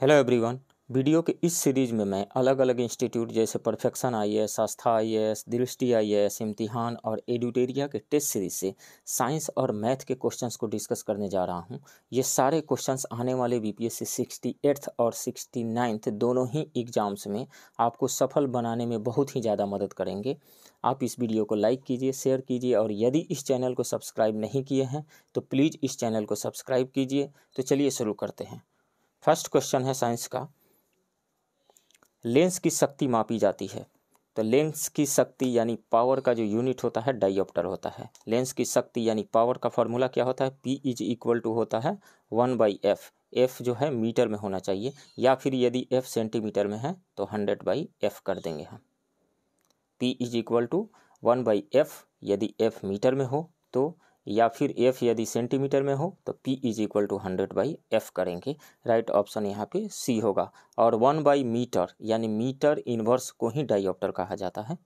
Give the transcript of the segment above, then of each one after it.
hello everyone video के इस series में मैं अलग अलग इंस्टीट्यूट जैसे perfection I S Astha I S Drishti I S Imtihaan और एडुटेरिया के टेस्ट सीरीज से साइंस और मैथ के क्वेश्चंस को डिस्कस करने जा रहा हूं ये सारे क्वेश्चंस आने वाले बीपीएससी सिक्सटी एट्थ और सिक्सटी नाइन्थ दोनों ही एग्जाम्स में आपको सफल बनाने में बहुत ही ज़्यादा मदद करेंगे आप इस वीडियो को लाइक कीजिए शेयर कीजिए और यदि इस चैनल को सब्सक्राइब नहीं किए हैं तो प्लीज़ इस चैनल को सब्सक्राइब कीजिए तो चलिए शुरू करते हैं फर्स्ट क्वेश्चन है साइंस का लेंस की शक्ति मापी जाती है तो लेंस की शक्ति यानी पावर का जो यूनिट होता है डाइऑप्टर होता है लेंस की शक्ति यानी पावर का फॉर्मूला क्या होता है पी इज इक्वल टू होता है वन बाई एफ एफ जो है मीटर में होना चाहिए या फिर यदि एफ सेंटीमीटर में है तो हंड्रेड बाई एफ कर देंगे हम P is equal to one by F यदि एफ मीटर में हो तो या फिर एफ यदि सेंटीमीटर में हो तो P is equal to hundred by F करेंगे राइट ऑप्शन यहाँ पे सी होगा और वन बाई मीटर यानी मीटर इनवर्स को ही डाइऑप्टर कहा जाता है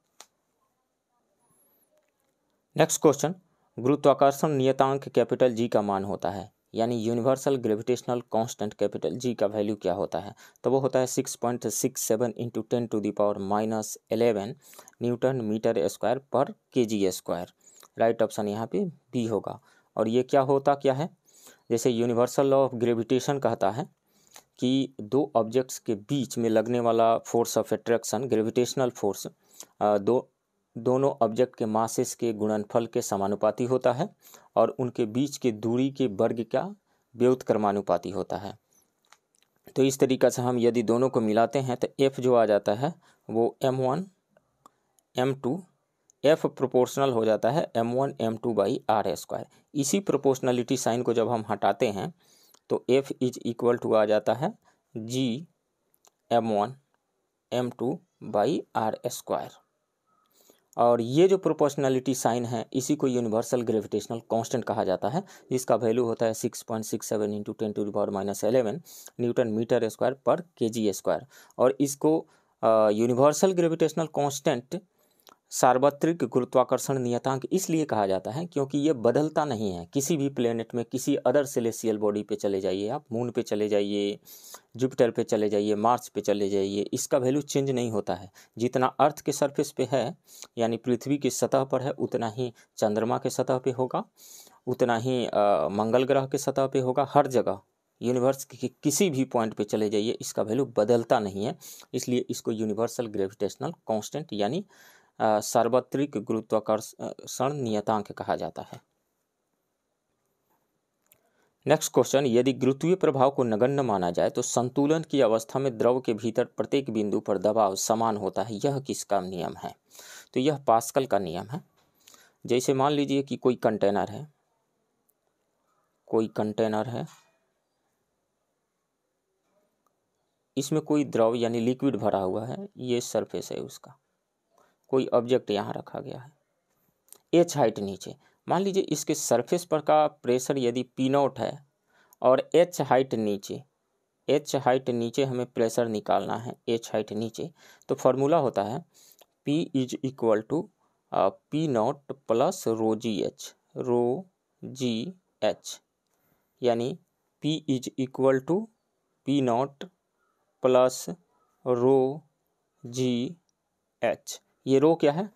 नेक्स्ट क्वेश्चन गुरुत्वाकर्षण नियतांक कैपिटल जी का मान होता है यानी universal gravitational constant capital G का वैल्यू क्या होता है तो वो होता है six point six seven into ten to the power minus eleven newton metre square per K ji square right option यहाँ पे बी होगा और ये क्या होता क्या है जैसे यूनिवर्सल लॉ ऑफ ग्रेविटेशन कहता है कि दो ऑब्जेक्ट्स के बीच में लगने वाला force of attraction gravitational force दो दोनों ऑब्जेक्ट के मासेस के गुणनफल के समानुपाती होता है और उनके बीच के दूरी के वर्ग का व्युत कर्मानुपाती होता है तो इस तरीका से हम यदि दोनों को मिलाते हैं तो एफ जो आ जाता है वो M one M two F proportional हो जाता है M one M two by R square इसी प्रोपोर्शनलिटी साइन को जब हम हटाते हैं तो एफ इज इक्वल टू आ जाता है G M one M two by R square और ये जो प्रोपोर्शनलिटी साइन है इसी को यूनिवर्सल ग्रेविटेशनल कांस्टेंट कहा जाता है जिसका वैल्यू होता है six point six seven into ten to power minus eleven newton metre square per K ji square और इसको यूनिवर्सल ग्रेविटेशनल कांस्टेंट सार्वत्रिक गुरुत्वाकर्षण नियतांक इसलिए कहा जाता है क्योंकि ये बदलता नहीं है किसी भी प्लेनेट में किसी अदर सेलेसियल बॉडी पे चले जाइए आप मून पे चले जाइए जुपिटर पे चले जाइए मार्स पे चले जाइए इसका वैल्यू चेंज नहीं होता है जितना अर्थ के सरफेस पे है यानी पृथ्वी की सतह पर है उतना ही चंद्रमा के सतह पे होगा उतना ही आ, मंगल ग्रह के सतह पे होगा हर जगह यूनिवर्स के किसी भी पॉइंट पे चले जाइए इसका वैल्यू बदलता नहीं है इसलिए इसको यूनिवर्सल ग्रेविटेशनल कांस्टेंट यानी सार्वत्रिक गुरुत्वाकर्षण नियतांक कहा जाता है नेक्स्ट क्वेश्चन यदि गुरुत्वीय प्रभाव को नगण्य माना जाए तो संतुलन की अवस्था में द्रव के भीतर प्रत्येक बिंदु पर दबाव समान होता है यह किसका नियम है तो यह पास्कल का नियम है जैसे मान लीजिए कि कोई कंटेनर है कोई कंटेनर है इसमें कोई द्रव यानी लिक्विड भरा हुआ है ये सरफेस है उसका कोई ऑब्जेक्ट यहाँ रखा गया है एच हाइट नीचे मान लीजिए इसके सरफेस पर का प्रेशर यदि पी नोट है और एच हाइट नीचे एच हाइट नीचे हमें प्रेशर निकालना है एच हाइट नीचे तो फॉर्मूला होता है P is equal to P naught plus rho G H rho G H यानी P is equal to P naught plus rho G H ये रो क्या है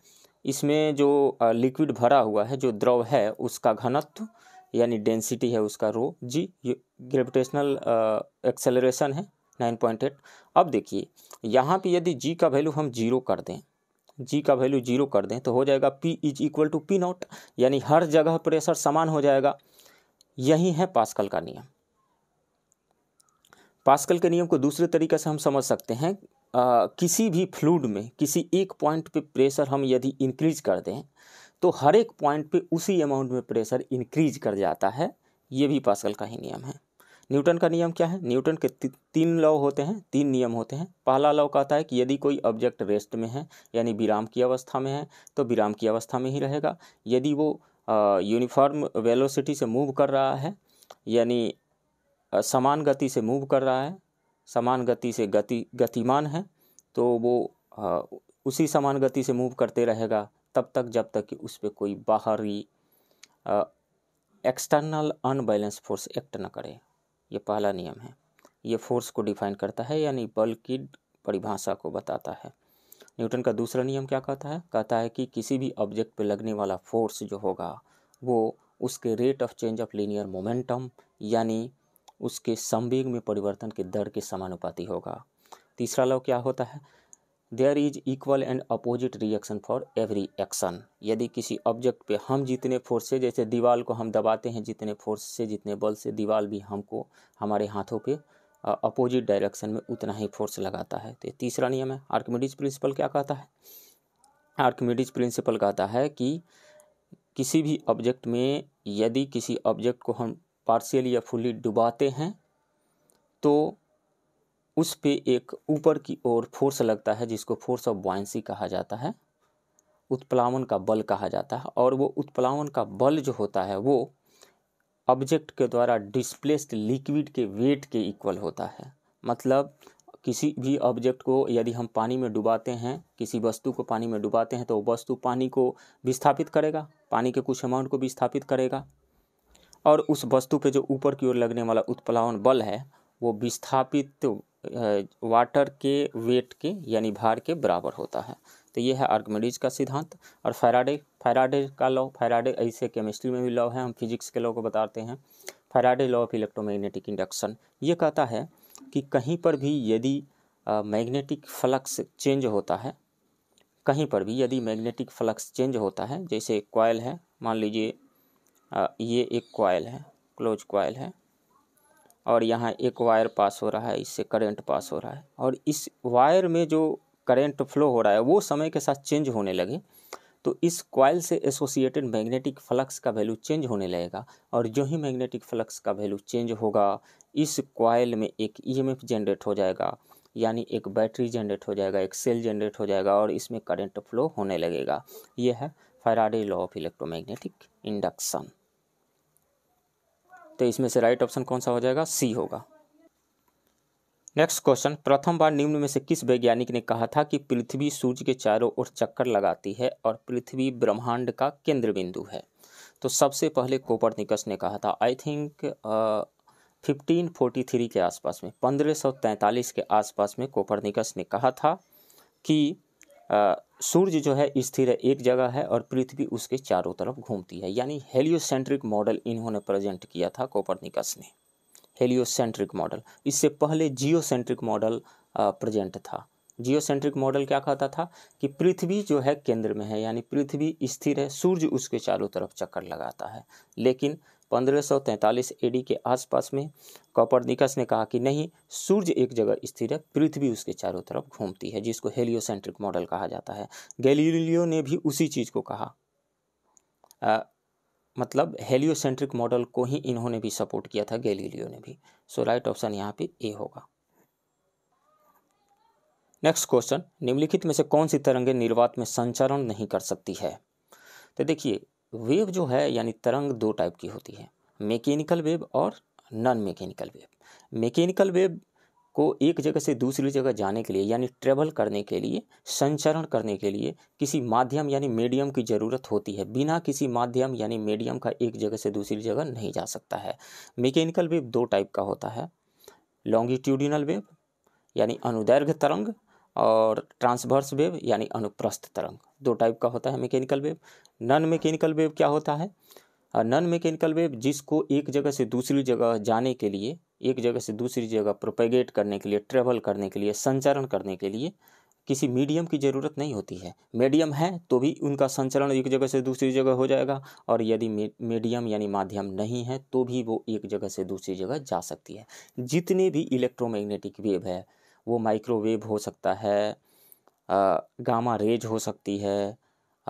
इसमें जो लिक्विड भरा हुआ है जो द्रव है उसका घनत्व यानी डेंसिटी है उसका रो जी ग्रेविटेशनल एक्सेलरेशन है नाइन पॉइंट एट अब देखिए यहाँ पे यदि जी का वैल्यू हम जीरो कर दें जी का वैल्यू जीरो कर दें तो हो जाएगा P is equal to P naught यानी हर जगह प्रेशर समान हो जाएगा यही है पास्कल का नियम पास्कल के नियम को दूसरे तरीके से हम समझ सकते हैं आ, किसी भी फ्लूड में किसी एक पॉइंट पे प्रेशर हम यदि इंक्रीज कर दें तो हर एक पॉइंट पे उसी अमाउंट में प्रेशर इंक्रीज कर जाता है ये भी पास्कल का ही नियम है न्यूटन का नियम क्या है न्यूटन के ती, तीन लॉ होते हैं तीन नियम होते हैं पहला लॉ कहता है कि यदि कोई ऑब्जेक्ट रेस्ट में है यानी विराम की अवस्था में है तो विराम की अवस्था में ही रहेगा यदि वो यूनिफॉर्म वेलोसिटी से मूव कर रहा है यानी समान गति से मूव कर रहा है समान गति से गति गतिमान है तो वो उसी समान गति से मूव करते रहेगा तब तक जब तक कि उस पर कोई बाहरी एक्सटर्नल अनबैलेंस फोर्स एक्ट ना करे ये पहला नियम है ये फोर्स को डिफाइन करता है यानी बल की परिभाषा को बताता है न्यूटन का दूसरा नियम क्या कहता है कहता है कि किसी भी ऑब्जेक्ट पर लगने वाला फोर्स जो होगा वो उसके rate of change of linear momentum यानी उसके संवेग में परिवर्तन के दर के समानुपाती होगा तीसरा लॉ क्या होता है there is equal and opposite reaction for every action यदि किसी ऑब्जेक्ट पे हम जितने फोर्स से जैसे दीवाल को हम दबाते हैं जितने फोर्स से जितने बल से दीवाल भी हमको हमारे हाथों पे अपोजिट डायरेक्शन में उतना ही फोर्स लगाता है तो तीसरा नियम है आर्कमिडीज प्रिंसिपल क्या कहता है आर्कमिडीज प्रिंसिपल कहता है कि किसी भी ऑब्जेक्ट में यदि किसी ऑब्जेक्ट को हम पार्शियली या फुली डुबाते हैं तो उस पर एक ऊपर की ओर फोर्स लगता है जिसको फोर्स ऑफ बॉयसी कहा जाता है उत्प्लावन का बल कहा जाता है और वो उत्प्लावन का बल जो होता है वो ऑब्जेक्ट के द्वारा डिस्प्लेस्ड लिक्विड के वेट के इक्वल होता है मतलब किसी भी ऑब्जेक्ट को यदि हम पानी में डुबाते हैं किसी वस्तु को पानी में डुबाते हैं तो वस्तु पानी को विस्थापित करेगा पानी के कुछ अमाउंट को विस्थापित करेगा और उस वस्तु पे जो ऊपर की ओर लगने वाला उत्प्लावन बल है वो विस्थापित वाटर के वेट के यानी भार के बराबर होता है तो ये है आर्गमेडिज का सिद्धांत और फैराडे फैराडे का लॉ फैराडे ऐसे केमिस्ट्री में भी लॉ है हम फिजिक्स के लॉ को बताते हैं Faraday law of electromagnetic induction ये कहता है कि कहीं पर भी यदि मैग्नेटिक फ्लक्स चेंज होता है कहीं पर भी यदि मैग्नेटिक फ्लक्स चेंज होता है जैसे कॉयल है मान लीजिए ये एक कॉयल है क्लोज कॉयल है और यहाँ एक वायर पास हो रहा है इससे करंट पास हो रहा है और इस वायर में जो करंट फ्लो हो रहा है वो समय के साथ चेंज होने लगे तो इस कॉयल से एसोसिएटेड मैग्नेटिक फ्लक्स का वैल्यू चेंज होने लगेगा और जो ही मैग्नेटिक फ्लक्स का वैल्यू चेंज होगा इस कॉयल में एक ईएमएफ e जनरेट हो जाएगा यानी एक बैटरी जनरेट हो जाएगा एक सेल जनरेट हो जाएगा और इसमें करंट फ्लो होने लगेगा यह है Faraday law of electromagnetic induction तो इसमें से राइट ऑप्शन कौन सा हो जाएगा सी होगा नेक्स्ट क्वेश्चन प्रथम बार निम्न में से किस वैज्ञानिक ने कहा था कि पृथ्वी सूर्य के चारों ओर चक्कर लगाती है और पृथ्वी ब्रह्मांड का केंद्र बिंदु है तो सबसे पहले कोपरनिकस ने कहा था I think fifteen forty three के आसपास में पंद्रह सौ तैंतालीस के आसपास में कोपरनिकस ने कहा था कि सूर्य जो है स्थिर है एक जगह है और पृथ्वी उसके चारों तरफ घूमती है यानी हेलियोसेंट्रिक मॉडल इन्होंने प्रेजेंट किया था कोपरनिकस ने हेलियोसेंट्रिक मॉडल इससे पहले जियोसेंट्रिक मॉडल प्रेजेंट था जियोसेंट्रिक मॉडल क्या कहता था कि पृथ्वी जो है केंद्र में है यानी पृथ्वी स्थिर है सूर्य उसके चारों तरफ चक्कर लगाता है लेकिन 1543 एडी के आसपास में कॉपर निकस ने कहा कि नहीं सूर्य एक जगह स्थिर है पृथ्वी उसके चारों तरफ घूमती है जिसको हेलियोसेंट्रिक मॉडल कहा जाता है गैलीलियो ने भी उसी चीज़ को कहा आ, मतलब हेलियोसेंट्रिक मॉडल को ही इन्होंने भी सपोर्ट किया था गैलीलियो ने भी सो राइट ऑप्शन यहाँ पे ए होगा नेक्स्ट क्वेश्चन निम्नलिखित में से कौन सी तरंगे निर्वात में संचरण नहीं कर सकती है तो देखिए वेव जो है यानी तरंग दो टाइप की होती है मैकेनिकल वेव और non mechanical wave mechanical wave को एक जगह से दूसरी जगह जाने के लिए यानी ट्रेवल करने के लिए संचरण करने के लिए किसी माध्यम यानी मीडियम की ज़रूरत होती है बिना किसी माध्यम यानी मीडियम का एक जगह से दूसरी जगह नहीं जा सकता है मैकेनिकल वेव दो टाइप का होता है लॉन्गिट्यूडिनल वेव यानी अनुदैर्घ्य तरंग और ट्रांसवर्स वेव यानी अनुप्रस्थ तरंग दो टाइप का होता है mechanical wave non mechanical wave क्या होता है नॉन मैकेनिकल वेव जिसको एक जगह से दूसरी जगह जाने के लिए एक जगह से दूसरी जगह प्रोपेगेट करने के लिए ट्रेवल करने के लिए संचरण करने के लिए किसी मीडियम की ज़रूरत नहीं होती है मीडियम है तो भी उनका संचरण एक जगह से दूसरी जगह हो जाएगा और यदि मीडियम यानी माध्यम नहीं है तो भी वो एक जगह से दूसरी जगह जा सकती है जितने भी इलेक्ट्रोमैग्नेटिक वेव है वो माइक्रोवेव हो सकता है गामा रेज हो सकती है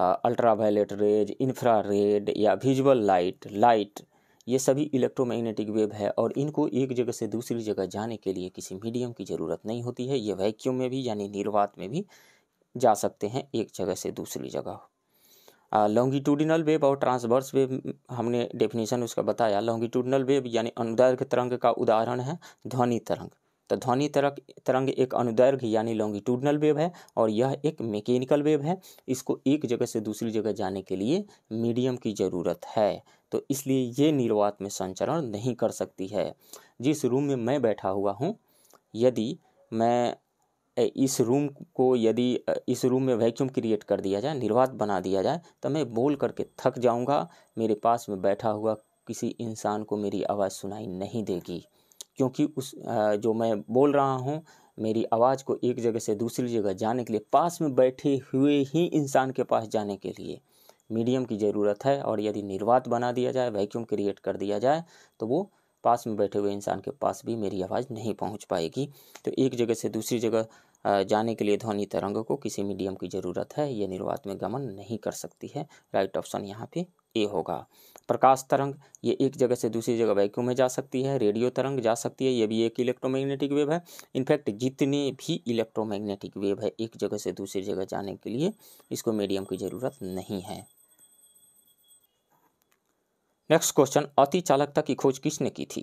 अल्ट्रावायलेट रेज इन्फ्रा रेड या विजुअल लाइट लाइट ये सभी इलेक्ट्रोमैग्नेटिक वेव है और इनको एक जगह से दूसरी जगह जाने के लिए किसी मीडियम की ज़रूरत नहीं होती है ये वैक्यूम में भी यानी निर्वात में भी जा सकते हैं एक जगह से दूसरी जगह लॉन्गिट्यूडिनल वेव और ट्रांसवर्स वेव हमने डेफिनेशन उसका बताया लॉन्गिट्यूडिनल वेव यानी अनुदैर्घ तरंग का उदाहरण है ध्वनि तरंग तो ध्वनि तरक तरंग एक अनुदैर्घ्य यानी लॉन्गिट्यूडनल वेव है और यह एक मैकेनिकल वेव है इसको एक जगह से दूसरी जगह जाने के लिए मीडियम की ज़रूरत है तो इसलिए ये निर्वात में संचरण नहीं कर सकती है जिस रूम में मैं बैठा हुआ हूँ यदि मैं इस रूम को यदि इस रूम में वैक्यूम क्रिएट कर दिया जाए निर्वात बना दिया जाए तो मैं बोल करके थक जाऊँगा मेरे पास में बैठा हुआ किसी इंसान को मेरी आवाज़ सुनाई नहीं देगी क्योंकि उस जो मैं बोल रहा हूँ मेरी आवाज़ को एक जगह से दूसरी जगह जाने के लिए पास में बैठे हुए ही इंसान के पास जाने के लिए मीडियम की ज़रूरत है और यदि निर्वात बना दिया जाए वैक्यूम क्रिएट कर दिया जाए तो वो पास में बैठे हुए इंसान के पास भी मेरी आवाज़ नहीं पहुंच पाएगी तो एक जगह से दूसरी जगह जाने के लिए ध्वनि तरंग को किसी मीडियम की ज़रूरत है यह निर्वात में गमन नहीं कर सकती है राइट ऑप्शन यहाँ पे ए होगा प्रकाश तरंग ये एक जगह से दूसरी जगह वैक्यूम में जा सकती है रेडियो तरंग जा सकती है ये भी एक इलेक्ट्रोमैग्नेटिक वेव है इनफैक्ट जितने भी इलेक्ट्रोमैग्नेटिक वेव है एक जगह से दूसरी जगह जाने के लिए इसको मीडियम की ज़रूरत नहीं है नेक्स्ट क्वेश्चन अति चालकता की खोज किसने की थी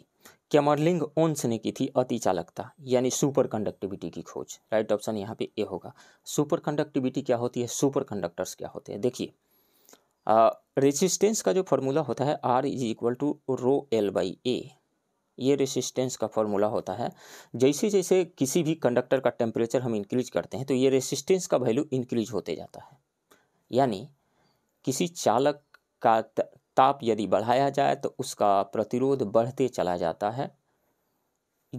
कैमरलिंग ओन्स ने की थी अति चालकता यानी सुपर कंडक्टिविटी की खोज राइट ऑप्शन यहाँ पे ए होगा सुपर कंडक्टिविटी क्या होती है सुपर कंडक्टर्स क्या होते हैं देखिए रेसिस्टेंस का जो फॉर्मूला होता है R is equal to rho L by A ये रेसिस्टेंस का फॉर्मूला होता है जैसे जैसे किसी भी कंडक्टर का टेम्परेचर हम इंक्रीज करते हैं तो ये रेसिस्टेंस का वैल्यू इंक्रीज होते जाता है यानी किसी चालक का ताप यदि बढ़ाया जाए तो उसका प्रतिरोध बढ़ते चला जाता है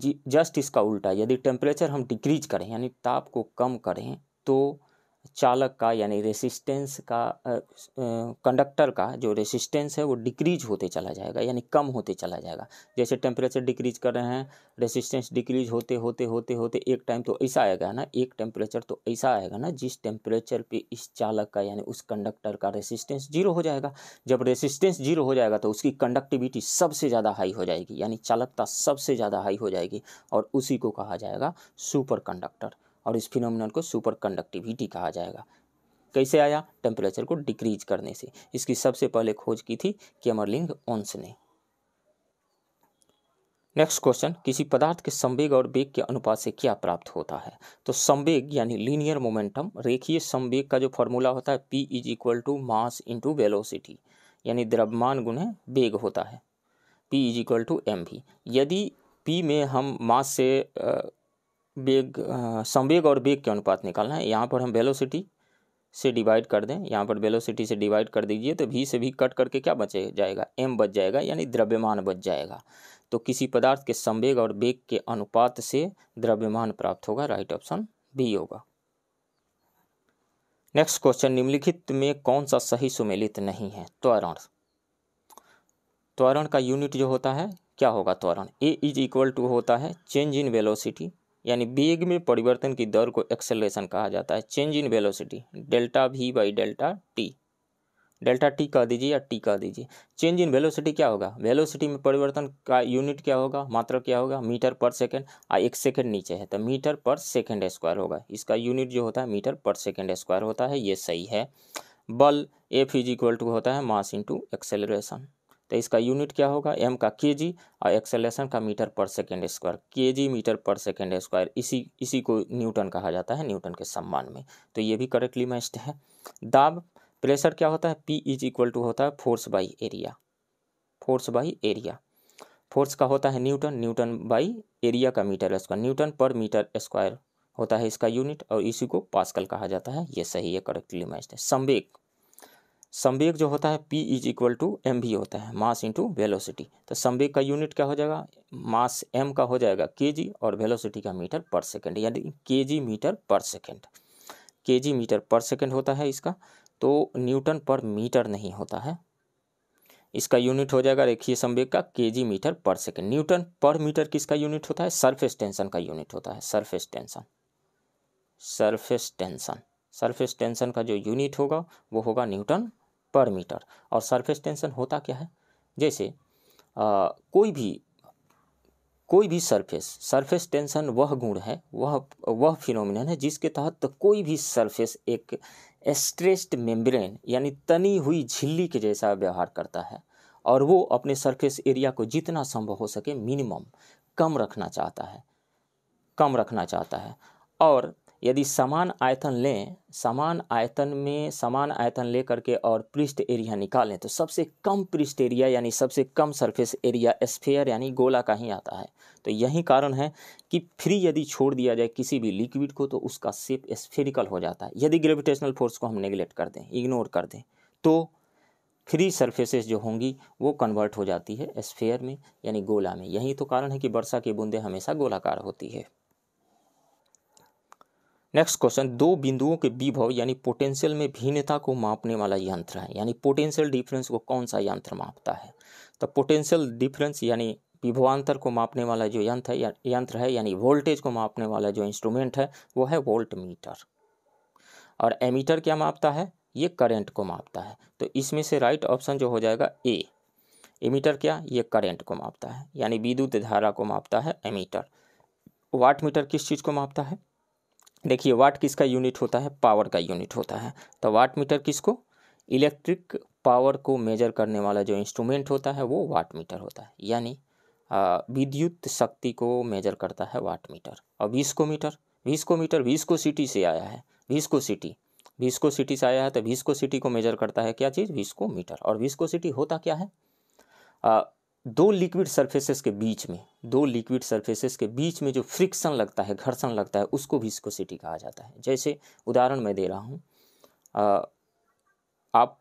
जी जस्ट इसका उल्टा यदि टेम्परेचर हम डिक्रीज करें यानी ताप को कम करें तो चालक का यानी रेसिस्टेंस का कंडक्टर का जो रेसिस्टेंस है वो डिक्रीज होते चला जाएगा यानी कम होते चला जाएगा जैसे टेम्परेचर डिक्रीज कर रहे हैं रेसिस्टेंस डिक्रीज होते होते होते होते एक टाइम तो ऐसा आएगा ना एक टेम्परेचर तो ऐसा आएगा ना जिस टेम्परेचर पे इस चालक का यानी उस कंडक्टर का रेसिस्टेंस जीरो हो जाएगा जब रेसिस्टेंस जीरो हो जाएगा तो उसकी कंडक्टिविटी सबसे ज़्यादा हाई हो जाएगी यानी चालकता सबसे ज़्यादा हाई हो जाएगी और उसी को कहा जाएगा सुपर कंडक्टर और इस फिनोमिनल को सुपर कंडक्टिविटी कहा जाएगा कैसे आया टेम्परेचर को डिक्रीज करने से इसकी सबसे पहले खोज की थी केमरलिंग ओन्स ने नेक्स्ट क्वेश्चन किसी पदार्थ के संवेग और वेग के अनुपात से क्या प्राप्त होता है तो संवेग यानी लीनियर मोमेंटम रेखीय संवेग का जो फॉर्मूला होता है P is equal to mass into velocity यानी द्रव्यमान गुण है वेग होता है P is equal to M भी यदि पी में हम मास से वेग संवेग और वेग के अनुपात निकालना है यहाँ पर हम वेलोसिटी से डिवाइड कर दें यहाँ पर वेलोसिटी से डिवाइड कर दीजिए तो भी से भी कट करके क्या बचे जाएगा एम बच जाएगा यानी द्रव्यमान बच जाएगा तो किसी पदार्थ के संवेग और वेग के अनुपात से द्रव्यमान प्राप्त होगा राइट ऑप्शन बी होगा नेक्स्ट क्वेश्चन निम्नलिखित में कौन सा सही सुमेलित नहीं है त्वरण त्वरण का यूनिट जो होता है क्या होगा त्वरण ए इज इक्वल टू होता है चेंज इन वेलोसिटी यानी बेग में परिवर्तन की दर को एक्सेलरेशन कहा जाता है change in velocity delta V by delta T delta T कह दीजिए या टी कह दीजिए चेंज इन वेलोसिटी क्या होगा वेलोसिटी में परिवर्तन का यूनिट क्या होगा मात्रा क्या होगा मीटर पर सेकेंड आ एक सेकेंड नीचे है तो मीटर पर सेकेंड स्क्वायर होगा इसका यूनिट जो होता है मीटर पर सेकेंड स्क्वायर होता है ये सही है बल एफ इज इक्वल टू होता है मास इंटू एक्सेलरेशन तो इसका यूनिट क्या होगा एम का के जी और एक्सेलेशन का metre per second square K G metre per second square इसी इसी को न्यूटन कहा जाता है न्यूटन के सम्मान में तो ये भी करेक्टली मैस्ट है दाब प्रेशर क्या होता है पी इज इक्वल टू होता है force by area force by area force का होता है न्यूटन न्यूटन बाई एरिया का metre square newton per metre square होता है इसका यूनिट और इसी को पास्कल कहा जाता है ये सही है करेक्टली मैच है संवेक संवेग जो होता है p is equal to M भी होता है मास इंटू वेलोसिटी तो संवेग का यूनिट क्या हो जाएगा मास m का हो जाएगा के जी और वेलोसिटी का मीटर पर सेकेंड यानी के जी मीटर पर सेकेंड के जी मीटर पर सेकेंड होता है इसका तो न्यूटन पर मीटर नहीं होता है इसका यूनिट हो जाएगा रेखीय संवेग का K G metre per second newton per metre किसका यूनिट होता है सरफेस टेंशन का यूनिट होता है surface tension surface tension surface tension का जो यूनिट होगा वो होगा न्यूटन पर मीटर और सरफेस टेंशन होता क्या है जैसे आ, कोई भी कोई भी सरफेस सरफेस टेंशन वह गुण है वह वह फिनोमिनन है जिसके तहत कोई भी सरफेस एक स्ट्रेस्ड मेम्ब्रेन यानी तनी हुई झिल्ली के जैसा व्यवहार करता है और वो अपने सरफेस एरिया को जितना संभव हो सके मिनिमम कम रखना चाहता है कम रखना चाहता है और यदि समान आयतन लें समान आयतन में समान आयतन ले करके और पृष्ठ एरिया निकालें तो सबसे कम पृष्ठ एरिया यानी सबसे कम सरफेस एरिया स्फेयर यानी गोला का ही आता है तो यही कारण है कि फ्री यदि छोड़ दिया जाए किसी भी लिक्विड को तो उसका सेप स्फेरिकल हो जाता है यदि ग्रेविटेशनल फोर्स को हम नेग्लेक्ट कर दें इग्नोर कर दें तो फ्री सरफेसेस जो होंगी वो कन्वर्ट हो जाती है स्फेयर में यानी गोला में यही तो कारण है कि वर्षा की बूंदें हमेशा गोलाकार होती है नेक्स्ट क्वेश्चन दो बिंदुओं के विभव यानी पोटेंशियल में भिन्नता को मापने वाला यंत्र है यानी पोटेंशियल डिफरेंस को कौन सा यंत्र मापता है तो पोटेंशियल डिफरेंस यानी विभवांतर को मापने वाला जो यंत्र है यंत्र है यानी वोल्टेज को मापने वाला जो इंस्ट्रूमेंट है वो है वोल्ट मीटर और एमीटर क्या मापता है ये करंट को मापता है तो इसमें से राइट ऑप्शन जो हो जाएगा ए एमीटर क्या ये करंट को मापता है यानी विद्युत धारा को मापता है एमीटर वाट मीटर किस चीज़ को मापता है देखिए वाट किसका यूनिट होता है पावर का यूनिट होता है तो वाट मीटर किसको इलेक्ट्रिक पावर को मेजर करने वाला जो इंस्ट्रूमेंट होता है वो वाट मीटर होता है यानी विद्युत शक्ति को मेजर करता है वाट मीटर और viscometer viscometer viscosity से आया है विस्को सिटी विस्को सिटी से आया है तो विस्को सिटी को मेजर करता है क्या चीज़ विस्को मीटर और विस्को सिटी होता क्या है दो लिक्विड सरफेसेस के बीच में दो लिक्विड सरफेसेस के बीच में जो फ्रिक्शन लगता है घर्षण लगता है उसको भी सिटी कहा जाता है जैसे उदाहरण मैं दे रहा हूँ आप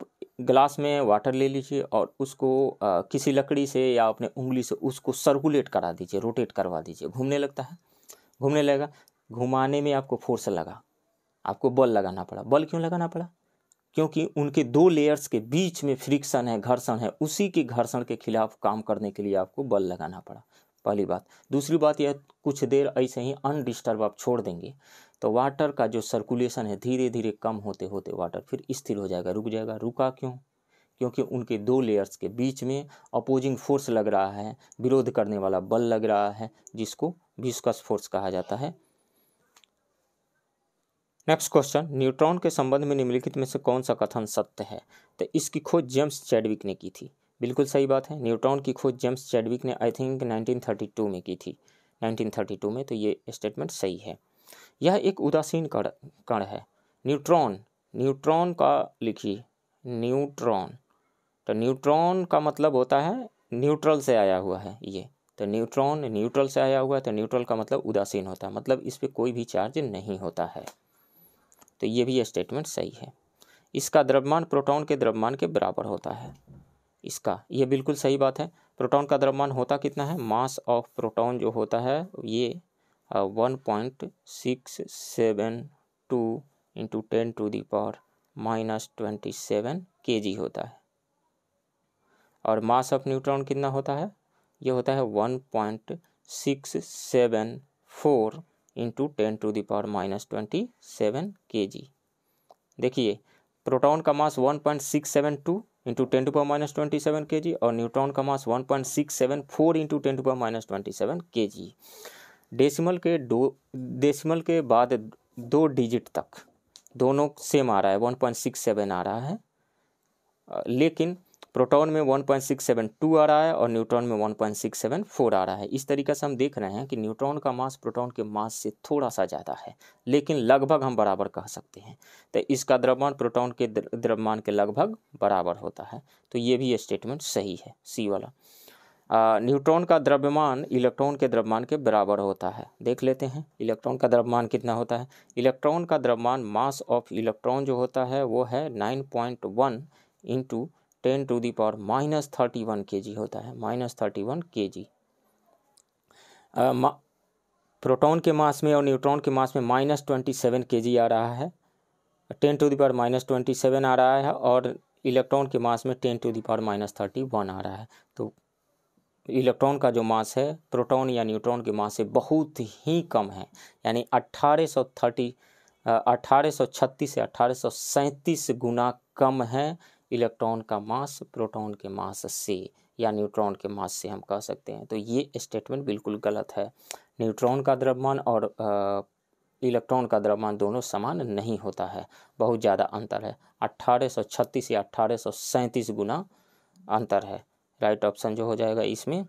ग्लास में वाटर ले लीजिए और उसको आ, किसी लकड़ी से या अपने उंगली से उसको सर्कुलेट करा दीजिए रोटेट करवा दीजिए घूमने लगता है घूमने लगेगा घुमाने में आपको फोर्स लगा आपको बल लगाना पड़ा बल क्यों लगाना पड़ा क्योंकि उनके दो लेयर्स के बीच में फ्रिक्शन है घर्षण है उसी के घर्षण के खिलाफ काम करने के लिए आपको बल लगाना पड़ा पहली बात दूसरी बात यह कुछ देर ऐसे ही अनडिस्टर्ब आप छोड़ देंगे तो वाटर का जो सर्कुलेशन है धीरे धीरे कम होते होते वाटर फिर स्थिर हो जाएगा रुक जाएगा रुका क्यों क्योंकि उनके दो लेयर्स के बीच में अपोजिंग फोर्स लग रहा है विरोध करने वाला बल लग रहा है जिसको विस्कस फोर्स कहा जाता है नेक्स्ट क्वेश्चन न्यूट्रॉन के संबंध में निम्नलिखित में से कौन सा कथन सत्य है तो इसकी खोज जेम्स चैडविक ने की थी बिल्कुल सही बात है न्यूट्रॉन की खोज जेम्स चैडविक ने आई थिंक 1932 में की थी 1932 में तो ये स्टेटमेंट सही है यह एक उदासीन कण कण है न्यूट्रॉन न्यूट्रॉन का लिखिए न्यूट्रॉन तो न्यूट्रॉन का मतलब होता है न्यूट्रल से आया हुआ है ये तो न्यूट्रॉन न्यूट्रल से आया हुआ है तो न्यूट्रल का मतलब उदासीन होता है मतलब इस पर कोई भी चार्ज नहीं होता है तो ये भी स्टेटमेंट सही है इसका द्रव्यमान प्रोटॉन के द्रव्यमान के बराबर होता है इसका ये बिल्कुल सही बात है प्रोटॉन का द्रव्यमान होता कितना है मास ऑफ प्रोटॉन जो होता है ये one point six seven two into ten to the power minus twenty seven K G होता है और मास ऑफ न्यूट्रॉन कितना होता है ये होता है one point six seven four into ten to the power minus twenty seven K G देखिए प्रोटॉन का mass one point six seven two into ten to power minus twenty seven K G और neutron का mass one point six seven four into ten to power minus twenty seven K G decimal के दो decimal के बाद दो digit तक दोनों same आ रहा है वन पॉइंट सिक्स सेवन आ रहा है लेकिन प्रोटॉन में 1.672 आ रहा है और न्यूट्रॉन में 1.674 आ रहा है इस तरीके से हम देख रहे हैं कि न्यूट्रॉन का मास प्रोटॉन के मास से थोड़ा सा ज़्यादा है लेकिन लगभग हम बराबर कह सकते हैं तो इसका द्रव्यमान प्रोटॉन के द्रव्यमान के लगभग बराबर होता है तो ये भी स्टेटमेंट सही है सी वाला न्यूट्रॉन का द्रव्यमान इलेक्ट्रॉन के द्रव्यमान के बराबर होता है देख लेते हैं इलेक्ट्रॉन का द्रव्यमान कितना होता है इलेक्ट्रॉन का द्रव्यमान मास ऑफ इलेक्ट्रॉन जो होता है वो है nine point one into ten to the power minus thirty one K G होता है माइनस थर्टी वन के जी प्रोटोन के मास में और न्यूट्रॉन के मास में माइनस ट्वेंटी सेवन के जी आ रहा है ten to the power minus twenty seven आ रहा है और इलेक्ट्रॉन के मास में ten to the power minus thirty one आ रहा है तो इलेक्ट्रॉन का जो मास है प्रोटॉन या न्यूट्रॉन के मास से बहुत ही कम है यानी अट्ठारह सौ थर्टी अट्ठारह सौ छत्तीस से अट्ठारह सौ सैंतीस गुना कम है इलेक्ट्रॉन का मास प्रोटॉन के मास से या न्यूट्रॉन के मास से हम कह सकते हैं तो ये स्टेटमेंट बिल्कुल गलत है न्यूट्रॉन का द्रव्यमान और इलेक्ट्रॉन का द्रव्यमान दोनों समान नहीं होता है बहुत ज़्यादा अंतर है अट्ठारह या अट्ठारह गुना अंतर है राइट ऑप्शन जो हो जाएगा इसमें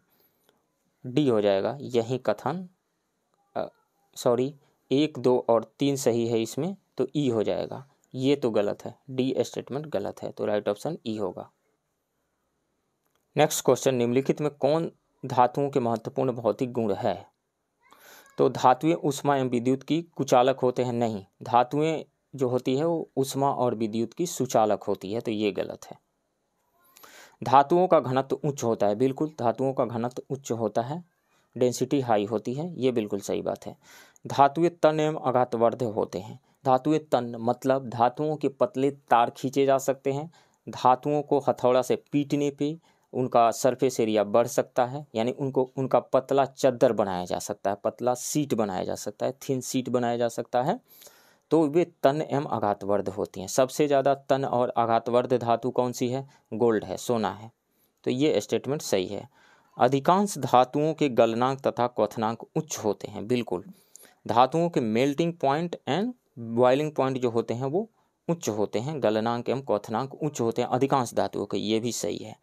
डी हो जाएगा यही कथन सॉरी एक दो और तीन सही है इसमें तो ई e हो जाएगा ये तो गलत है डी स्टेटमेंट गलत है तो राइट ऑप्शन ई होगा नेक्स्ट क्वेश्चन निम्नलिखित में कौन धातुओं के महत्वपूर्ण भौतिक गुण है तो धातुएं उष्मा एवं विद्युत की कुचालक होते हैं नहीं धातुएं जो होती है वो उष्मा और विद्युत की सुचालक होती है तो ये गलत है धातुओं का घनत्व उच्च होता है बिल्कुल धातुओं का घनत्व उच्च होता है डेंसिटी हाई होती है ये बिल्कुल सही बात है धातुएं तन एवं अघातवर्ध होते हैं धातुएं तन मतलब धातुओं के पतले तार खींचे जा सकते हैं धातुओं को हथौड़ा से पीटने पे उनका सरफेस एरिया बढ़ सकता है यानी उनको उनका पतला चद्दर बनाया जा सकता है पतला सीट बनाया जा सकता है थिन सीट बनाया जा सकता है तो वे तन एवं आघातवर्ध होती हैं सबसे ज़्यादा तन और आघातवर्ध धातु कौन सी है गोल्ड है सोना है तो ये स्टेटमेंट सही है अधिकांश धातुओं के गलनांक तथा क्वथनांक उच्च होते हैं बिल्कुल धातुओं के melting point and boiling point जो होते हैं वो उच्च होते हैं गलनांक एवं क्वथनांक उच्च होते हैं अधिकांश धातुओं के ये भी सही है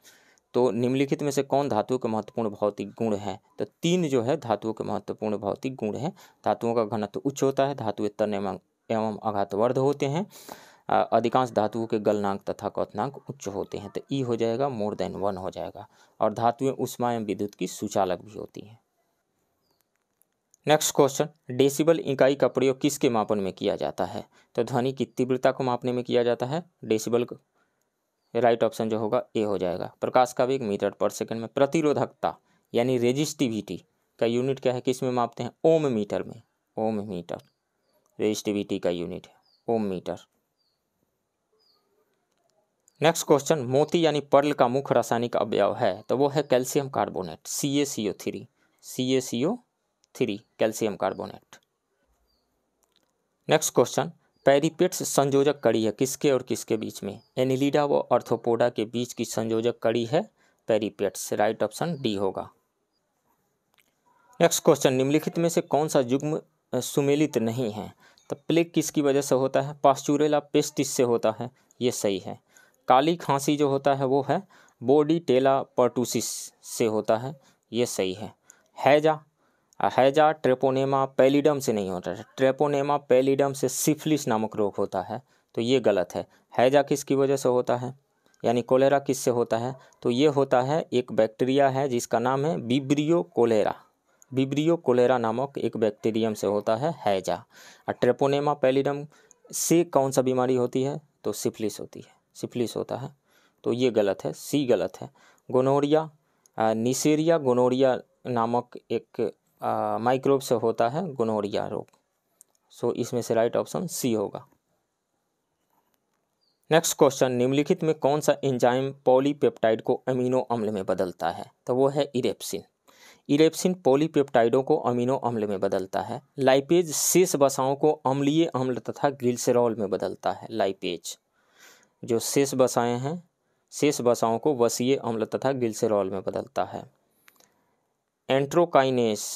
तो निम्नलिखित में से कौन धातुओं के महत्वपूर्ण भौतिक गुण हैं तो तीन जो है धातुओं के महत्वपूर्ण भौतिक गुण हैं धातुओं का घनत्व उच्च होता है धातु तन एवं एवं आघातवर्ध होते हैं अधिकांश धातुओं के गलनांक तथा कौथनांक उच्च होते हैं तो ई हो जाएगा मोर देन वन हो जाएगा और धातुएं उष्मा एवं विद्युत की सुचालक भी होती हैं नेक्स्ट क्वेश्चन डेसिबल इकाई का प्रयोग किसके मापन में किया जाता है तो ध्वनि की तीव्रता को मापने में किया जाता है डेसिबल राइट ऑप्शन जो होगा ए हो जाएगा प्रकाश का वेग मीटर पर सेकंड में प्रतिरोधकता यानी रेजिस्टिविटी का यूनिट क्या है किस में मापते हैं ओम मीटर में ओम मीटर रेजिस्टिविटी का यूनिट है ओम मीटर नेक्स्ट क्वेश्चन मोती यानी पर्ल का मुख्य रासायनिक अवयव है तो वो है calcium carbonate C A C O three C A C O three calcium carbonate next question peripatus संयोजक कड़ी है किसके और किसके बीच में एनिलीडा व अर्थोपोडा के बीच की संयोजक कड़ी है पेरीपेट्स राइट ऑप्शन डी होगा नेक्स्ट क्वेश्चन निम्नलिखित में से कौन सा युग्म सुमेलित नहीं है तो प्लेग किसकी वजह से होता है पास्चुरेला पेस्टिस से होता है ये सही है काली खांसी जो होता है वो है बोडी टेला पर्टूसिस से होता है ये सही है हैजा हैजा ट्रेपोनेमा पेलीडम से नहीं होता है ट्रेपोनेमा पेलीडम से सिफिलिस नामक रोग होता है तो ये गलत है हैजा किसकी वजह से होता है यानी कोलेरा किससे होता है तो ये होता है एक बैक्टीरिया है जिसका नाम है बिब्रियो कोलेरा बिब्रियो कोलेरा नामक एक बैक्टीरियम से होता है हैजा और ट्रेपोनेमा पेलीडम से कौन सा बीमारी होती है तो सिफिलिस होती है सिफिलिस होता है तो ये गलत है सी गलत है गोनोरिया निसेरिया गोनोरिया नामक एक माइक्रोब से होता है गुनोरिया रोग सो इसमें से राइट ऑप्शन सी होगा नेक्स्ट क्वेश्चन निम्नलिखित में कौन सा एंजाइम पॉलीपेप्टाइड को अमीनो अम्ल में बदलता है तो वो है इरेप्सिन इरेप्सिन पॉलीपेप्टाइडों को अमीनो अम्ल में बदलता है लाइपेज शेष बसाओं को अम्लीय अम्ल तथा ग्लिसरॉल में बदलता है लाइपेज जो शेष बसाएँ हैं शेष बसाओं को वसीय अम्ल तथा ग्लिसरॉल में बदलता है एंट्रोकाइनेस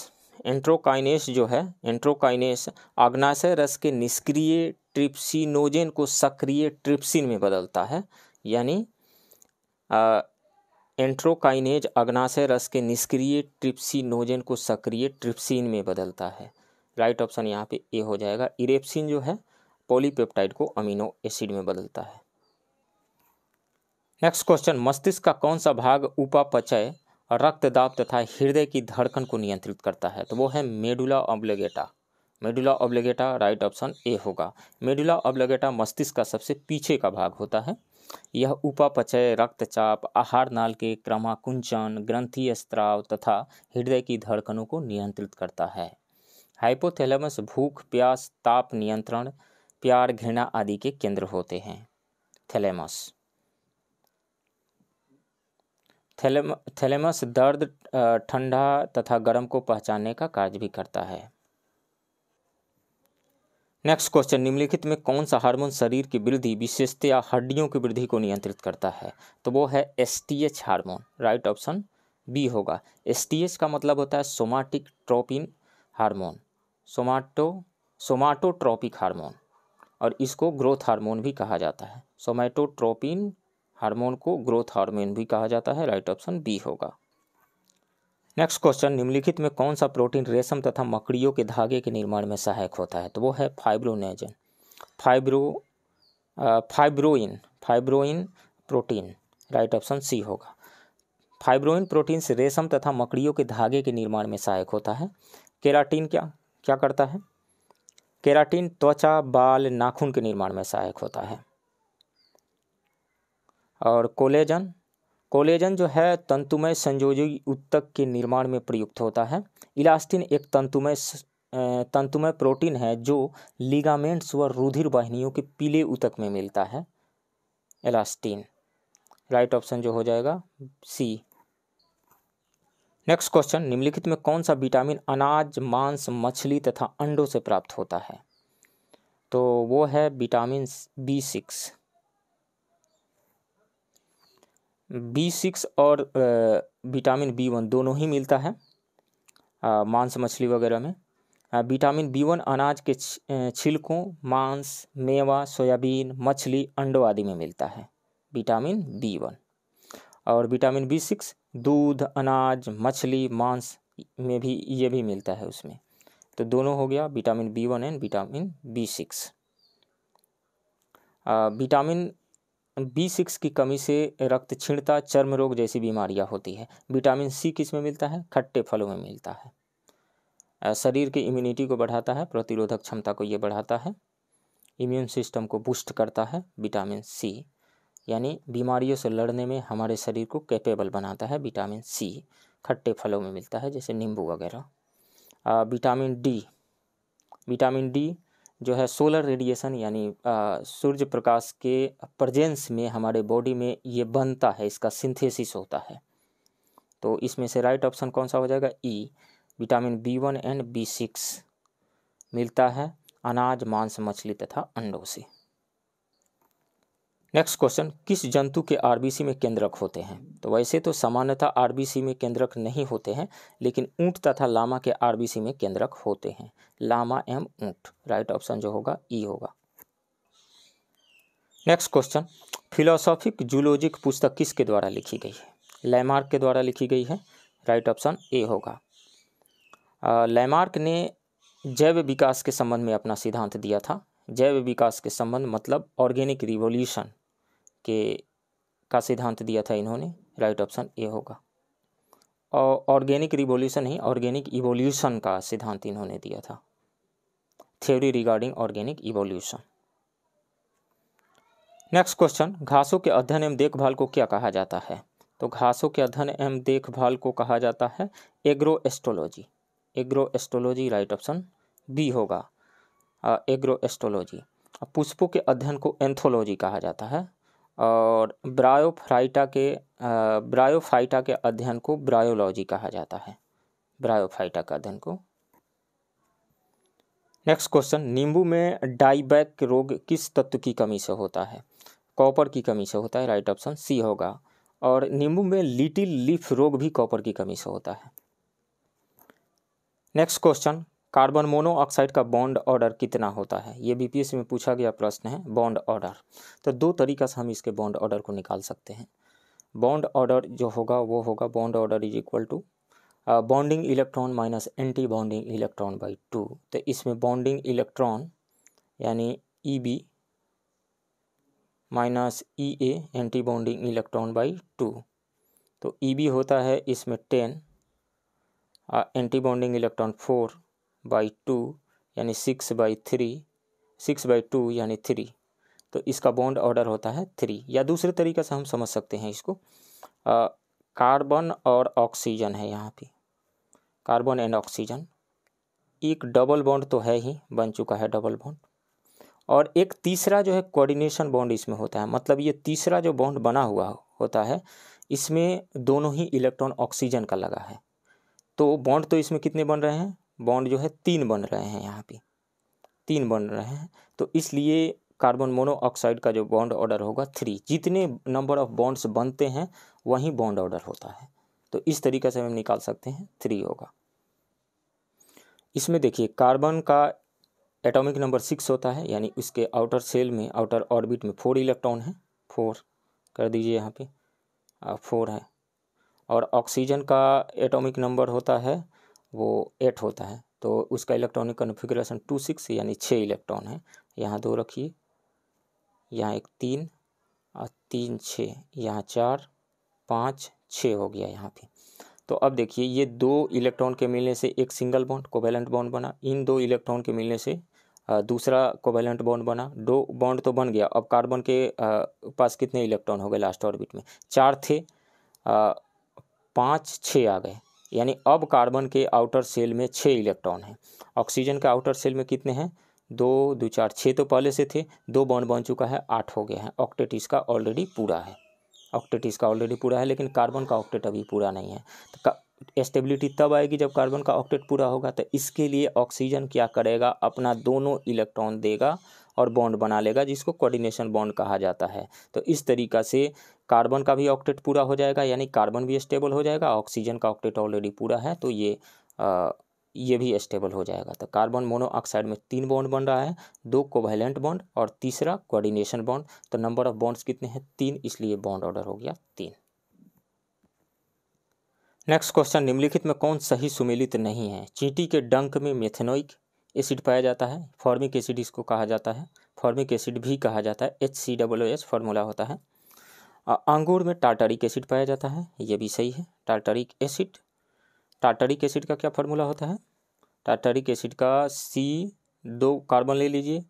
एंट्रोकाइनेस जो है एंट्रोकाइनेस आग्नाशय रस के निष्क्रिय ट्रिप्सिनोजेन को सक्रिय ट्रिप्सिन में बदलता है यानी एंट्रोकाइनेज अग्नाशय रस के निष्क्रिय ट्रिप्सिनोजेन को सक्रिय ट्रिप्सिन में बदलता है राइट ऑप्शन यहाँ पे ए हो जाएगा इरेप्सिन जो है पॉलीपेप्टाइड को अमीनो एसिड में बदलता है नेक्स्ट क्वेश्चन मस्तिष्क का कौन सा भाग उपापचय रक्त दाब तथा हृदय की धड़कन को नियंत्रित करता है तो वो है medulla oblongata medulla oblongata right option A होगा मेडुला ऑब्लेगेटा मस्तिष्क का सबसे पीछे का भाग होता है यह उपापचय रक्तचाप आहार नाल के क्रमाकुंचन ग्रंथि स्त्राव तथा हृदय की धड़कनों को नियंत्रित करता है हाइपोथैलेमस भूख प्यास ताप नियंत्रण प्यार घृणा आदि के केंद्र होते हैं थैलेमस थैलेम थैलेमस दर्द ठंडा तथा गर्म को पहचानने का कार्य भी करता है नेक्स्ट क्वेश्चन निम्नलिखित में कौन सा हार्मोन शरीर की वृद्धि विशेषतया हड्डियों की वृद्धि को नियंत्रित करता है तो वो है S T H hormone right option B होगा एस टी एच का मतलब होता है somatic tropin hormone somato somatotropic hormone और इसको ग्रोथ हार्मोन भी कहा जाता है सोमेटोट्रोपिन हार्मोन को ग्रोथ हार्मोन भी कहा जाता है राइट ऑप्शन बी होगा नेक्स्ट क्वेश्चन निम्नलिखित में कौन सा प्रोटीन रेशम तथा मकड़ियों के धागे के निर्माण में सहायक होता है तो वो है fibrinogen fibro fibroin fibroin protein right option C होगा फाइब्रोइन प्रोटीन से रेशम तथा मकड़ियों के धागे के निर्माण में सहायक होता है केराटीन क्या क्या करता है केराटीन त्वचा बाल नाखून के निर्माण में सहायक होता है और कोलेजन कोलेजन जो है तंतुमय संयोजी उत्तक के निर्माण में प्रयुक्त होता है इलास्टिन एक तंतुमय तंतुमय प्रोटीन है जो लिगामेंट्स व रुधिर वाहिनियों के पीले उतक में मिलता है एलास्टीन राइट ऑप्शन जो हो जाएगा सी नेक्स्ट क्वेश्चन निम्नलिखित में कौन सा विटामिन अनाज मांस मछली तथा अंडों से प्राप्त होता है तो वो है vitamin B six B six और विटामिन बी वन दोनों ही मिलता है मांस मछली वगैरह में विटामिन बी वन अनाज के छिलकों मांस मेवा सोयाबीन मछली अंडों आदि में मिलता है विटामिन बी वन और विटामिन बी सिक्स दूध अनाज मछली मांस में भी ये भी मिलता है उसमें तो दोनों हो गया vitamin B one and vitamin B six vitamin B six की कमी से रक्त छीणता चर्म रोग जैसी बीमारियां होती है विटामिन सी किस में मिलता है खट्टे फलों में मिलता है शरीर की इम्यूनिटी को बढ़ाता है प्रतिरोधक क्षमता को ये बढ़ाता है इम्यून सिस्टम को बूस्ट करता है विटामिन सी यानी बीमारियों से लड़ने में हमारे शरीर को कैपेबल बनाता है विटामिन सी खट्टे फलों में मिलता है जैसे नींबू वगैरह विटामिन डी विटामिन डी जो है सोलर रेडिएशन यानी सूर्य प्रकाश के प्रजेंस में हमारे बॉडी में ये बनता है इसका सिंथेसिस होता है तो इसमें से राइट ऑप्शन कौन सा हो जाएगा E vitamin B one and B six मिलता है अनाज मांस मछली तथा अंडों से नेक्स्ट क्वेश्चन किस जंतु के आरबीसी में केंद्रक होते हैं तो वैसे तो सामान्यतः आरबीसी में केंद्रक नहीं होते हैं लेकिन ऊंट तथा लामा के आरबीसी में केंद्रक होते हैं लामा एवं ऊंट राइट ऑप्शन जो होगा ई e होगा नेक्स्ट क्वेश्चन फिलोसॉफिक जूलॉजिक पुस्तक किसके द्वारा लिखी गई है लैमार्क के द्वारा लिखी गई है राइट ऑप्शन ए होगा लैमार्क ने जैव विकास के संबंध में अपना सिद्धांत दिया था जैव विकास के संबंध मतलब ऑर्गेनिक रिवोल्यूशन के का सिद्धांत दिया था इन्होंने राइट ऑप्शन ए होगा और ऑर्गेनिक रिवोल्यूशन ही ऑर्गेनिक इवोल्यूशन का सिद्धांत इन्होंने दिया था theory regarding organic evolution next question घासों के अध्ययन एवं देखभाल को क्या कहा जाता है तो घासों के अध्ययन एवं देखभाल को कहा जाता है agro astrology agro astrology right option B होगा एग्रो एस्ट्रोलॉजी पुष्पों के अध्ययन को एंथोलॉजी कहा जाता है और ब्रायोफाइटा के ब्रायोफाइटा के अध्ययन को ब्रायोलॉजी कहा जाता है ब्रायोफाइटा का अध्ययन को नेक्स्ट क्वेश्चन नींबू में डाईबैक रोग किस तत्व की कमी से होता है कॉपर की कमी से होता है राइट ऑप्शन सी होगा और नींबू में लिटिल लीफ रोग भी कॉपर की कमी से होता है नेक्स्ट क्वेश्चन कार्बन मोनोऑक्साइड का बॉन्ड ऑर्डर कितना होता है ये बीपीएससी में पूछा गया प्रश्न है बॉन्ड ऑर्डर तो दो तरीक़ा से हम इसके बॉन्ड ऑर्डर को निकाल सकते हैं बॉन्ड ऑर्डर जो होगा वो होगा bond order is equal to bonding electron minus anti bonding electron by two तो इसमें बॉन्डिंग इलेक्ट्रॉन यानी E e B minus E e A anti bonding electron by two तो ई e बी होता है इसमें ten anti bonding electron four by two यानी six by three six by two यानी three तो इसका bond order होता है थ्री या दूसरे तरीके से हम समझ सकते हैं इसको कार्बन और ऑक्सीजन है यहाँ पे कार्बन एंड ऑक्सीजन एक डबल बॉन्ड तो है ही बन चुका है डबल बॉन्ड और एक तीसरा जो है कोऑर्डिनेशन बॉन्ड इसमें होता है मतलब ये तीसरा जो बॉन्ड बना हुआ होता है इसमें दोनों ही इलेक्ट्रॉन ऑक्सीजन का लगा है तो बॉन्ड तो इसमें कितने बन रहे हैं बॉन्ड जो है तीन बन रहे हैं यहाँ पे तीन बन रहे हैं तो इसलिए कार्बन मोनोऑक्साइड का जो बॉन्ड ऑर्डर होगा थ्री जितने नंबर ऑफ बॉन्ड्स बनते हैं वहीं बॉन्ड ऑर्डर होता है तो इस तरीके से हम निकाल सकते हैं थ्री होगा इसमें देखिए कार्बन का एटॉमिक नंबर सिक्स होता है यानी उसके आउटर सेल में आउटर ऑर्बिट में फोर इलेक्ट्रॉन है फोर कर दीजिए यहाँ पे फोर है और ऑक्सीजन का एटॉमिक नंबर होता है वो एट होता है तो उसका इलेक्ट्रॉनिक कन्फिग्रेशन टू सिक्स यानी छः इलेक्ट्रॉन है यहाँ दो रखिए यहाँ एक तीन और तीन छः यहाँ चार पाँच छः हो गया यहाँ पे तो अब देखिए ये दो इलेक्ट्रॉन के मिलने से एक सिंगल बॉन्ड कोवेलेंट बॉन्ड बना इन दो इलेक्ट्रॉन के मिलने से दूसरा कोवेलेंट बॉन्ड बना दो बॉन्ड तो बन गया अब कार्बन के पास कितने इलेक्ट्रॉन हो गए लास्ट ऑर्बिट में चार थे पाँच छः आ गए यानी अब कार्बन के आउटर सेल में छः इलेक्ट्रॉन हैं ऑक्सीजन के आउटर सेल में कितने हैं दो दो चार छः तो पहले से थे दो बॉन्ड बन चुका है आठ हो गया है ऑक्टेट इसका ऑलरेडी पूरा है ऑक्टेट इसका ऑलरेडी पूरा है लेकिन कार्बन का ऑक्टेट अभी पूरा नहीं है तो स्टेबिलिटी तब आएगी जब कार्बन का ऑक्टेट पूरा होगा तो इसके लिए ऑक्सीजन क्या करेगा अपना दोनों इलेक्ट्रॉन देगा और बॉन्ड बना लेगा जिसको कोऑर्डिनेशन बॉन्ड कहा जाता है तो इस तरीका से कार्बन का भी ऑक्टेट पूरा हो जाएगा यानी कार्बन भी स्टेबल हो जाएगा ऑक्सीजन का ऑक्टेट ऑलरेडी पूरा है तो ये आ, ये भी स्टेबल हो जाएगा तो कार्बन मोनोऑक्साइड में तीन बॉन्ड बन रहा है दो कोवैलेंट बॉन्ड और तीसरा कोऑर्डिनेशन बॉन्ड तो नंबर ऑफ बॉन्ड्स कितने हैं तीन इसलिए बॉन्ड ऑर्डर हो गया तीन नेक्स्ट क्वेश्चन निम्नलिखित में कौन सही सुमेलित नहीं है चींटी के डंक में मेथेनोइक एसिड पाया जाता है फॉर्मिक एसिड इसको कहा जाता है फॉर्मिक एसिड भी कहा जाता है H C W H formula होता है अंगूर में टार्टरिक एसिड पाया जाता है ये भी सही है टार्टरिक एसिड टार्टरिक एसिड का क्या फार्मूला होता है टार्टरिक एसिड का सी दो कार्बन ले लीजिए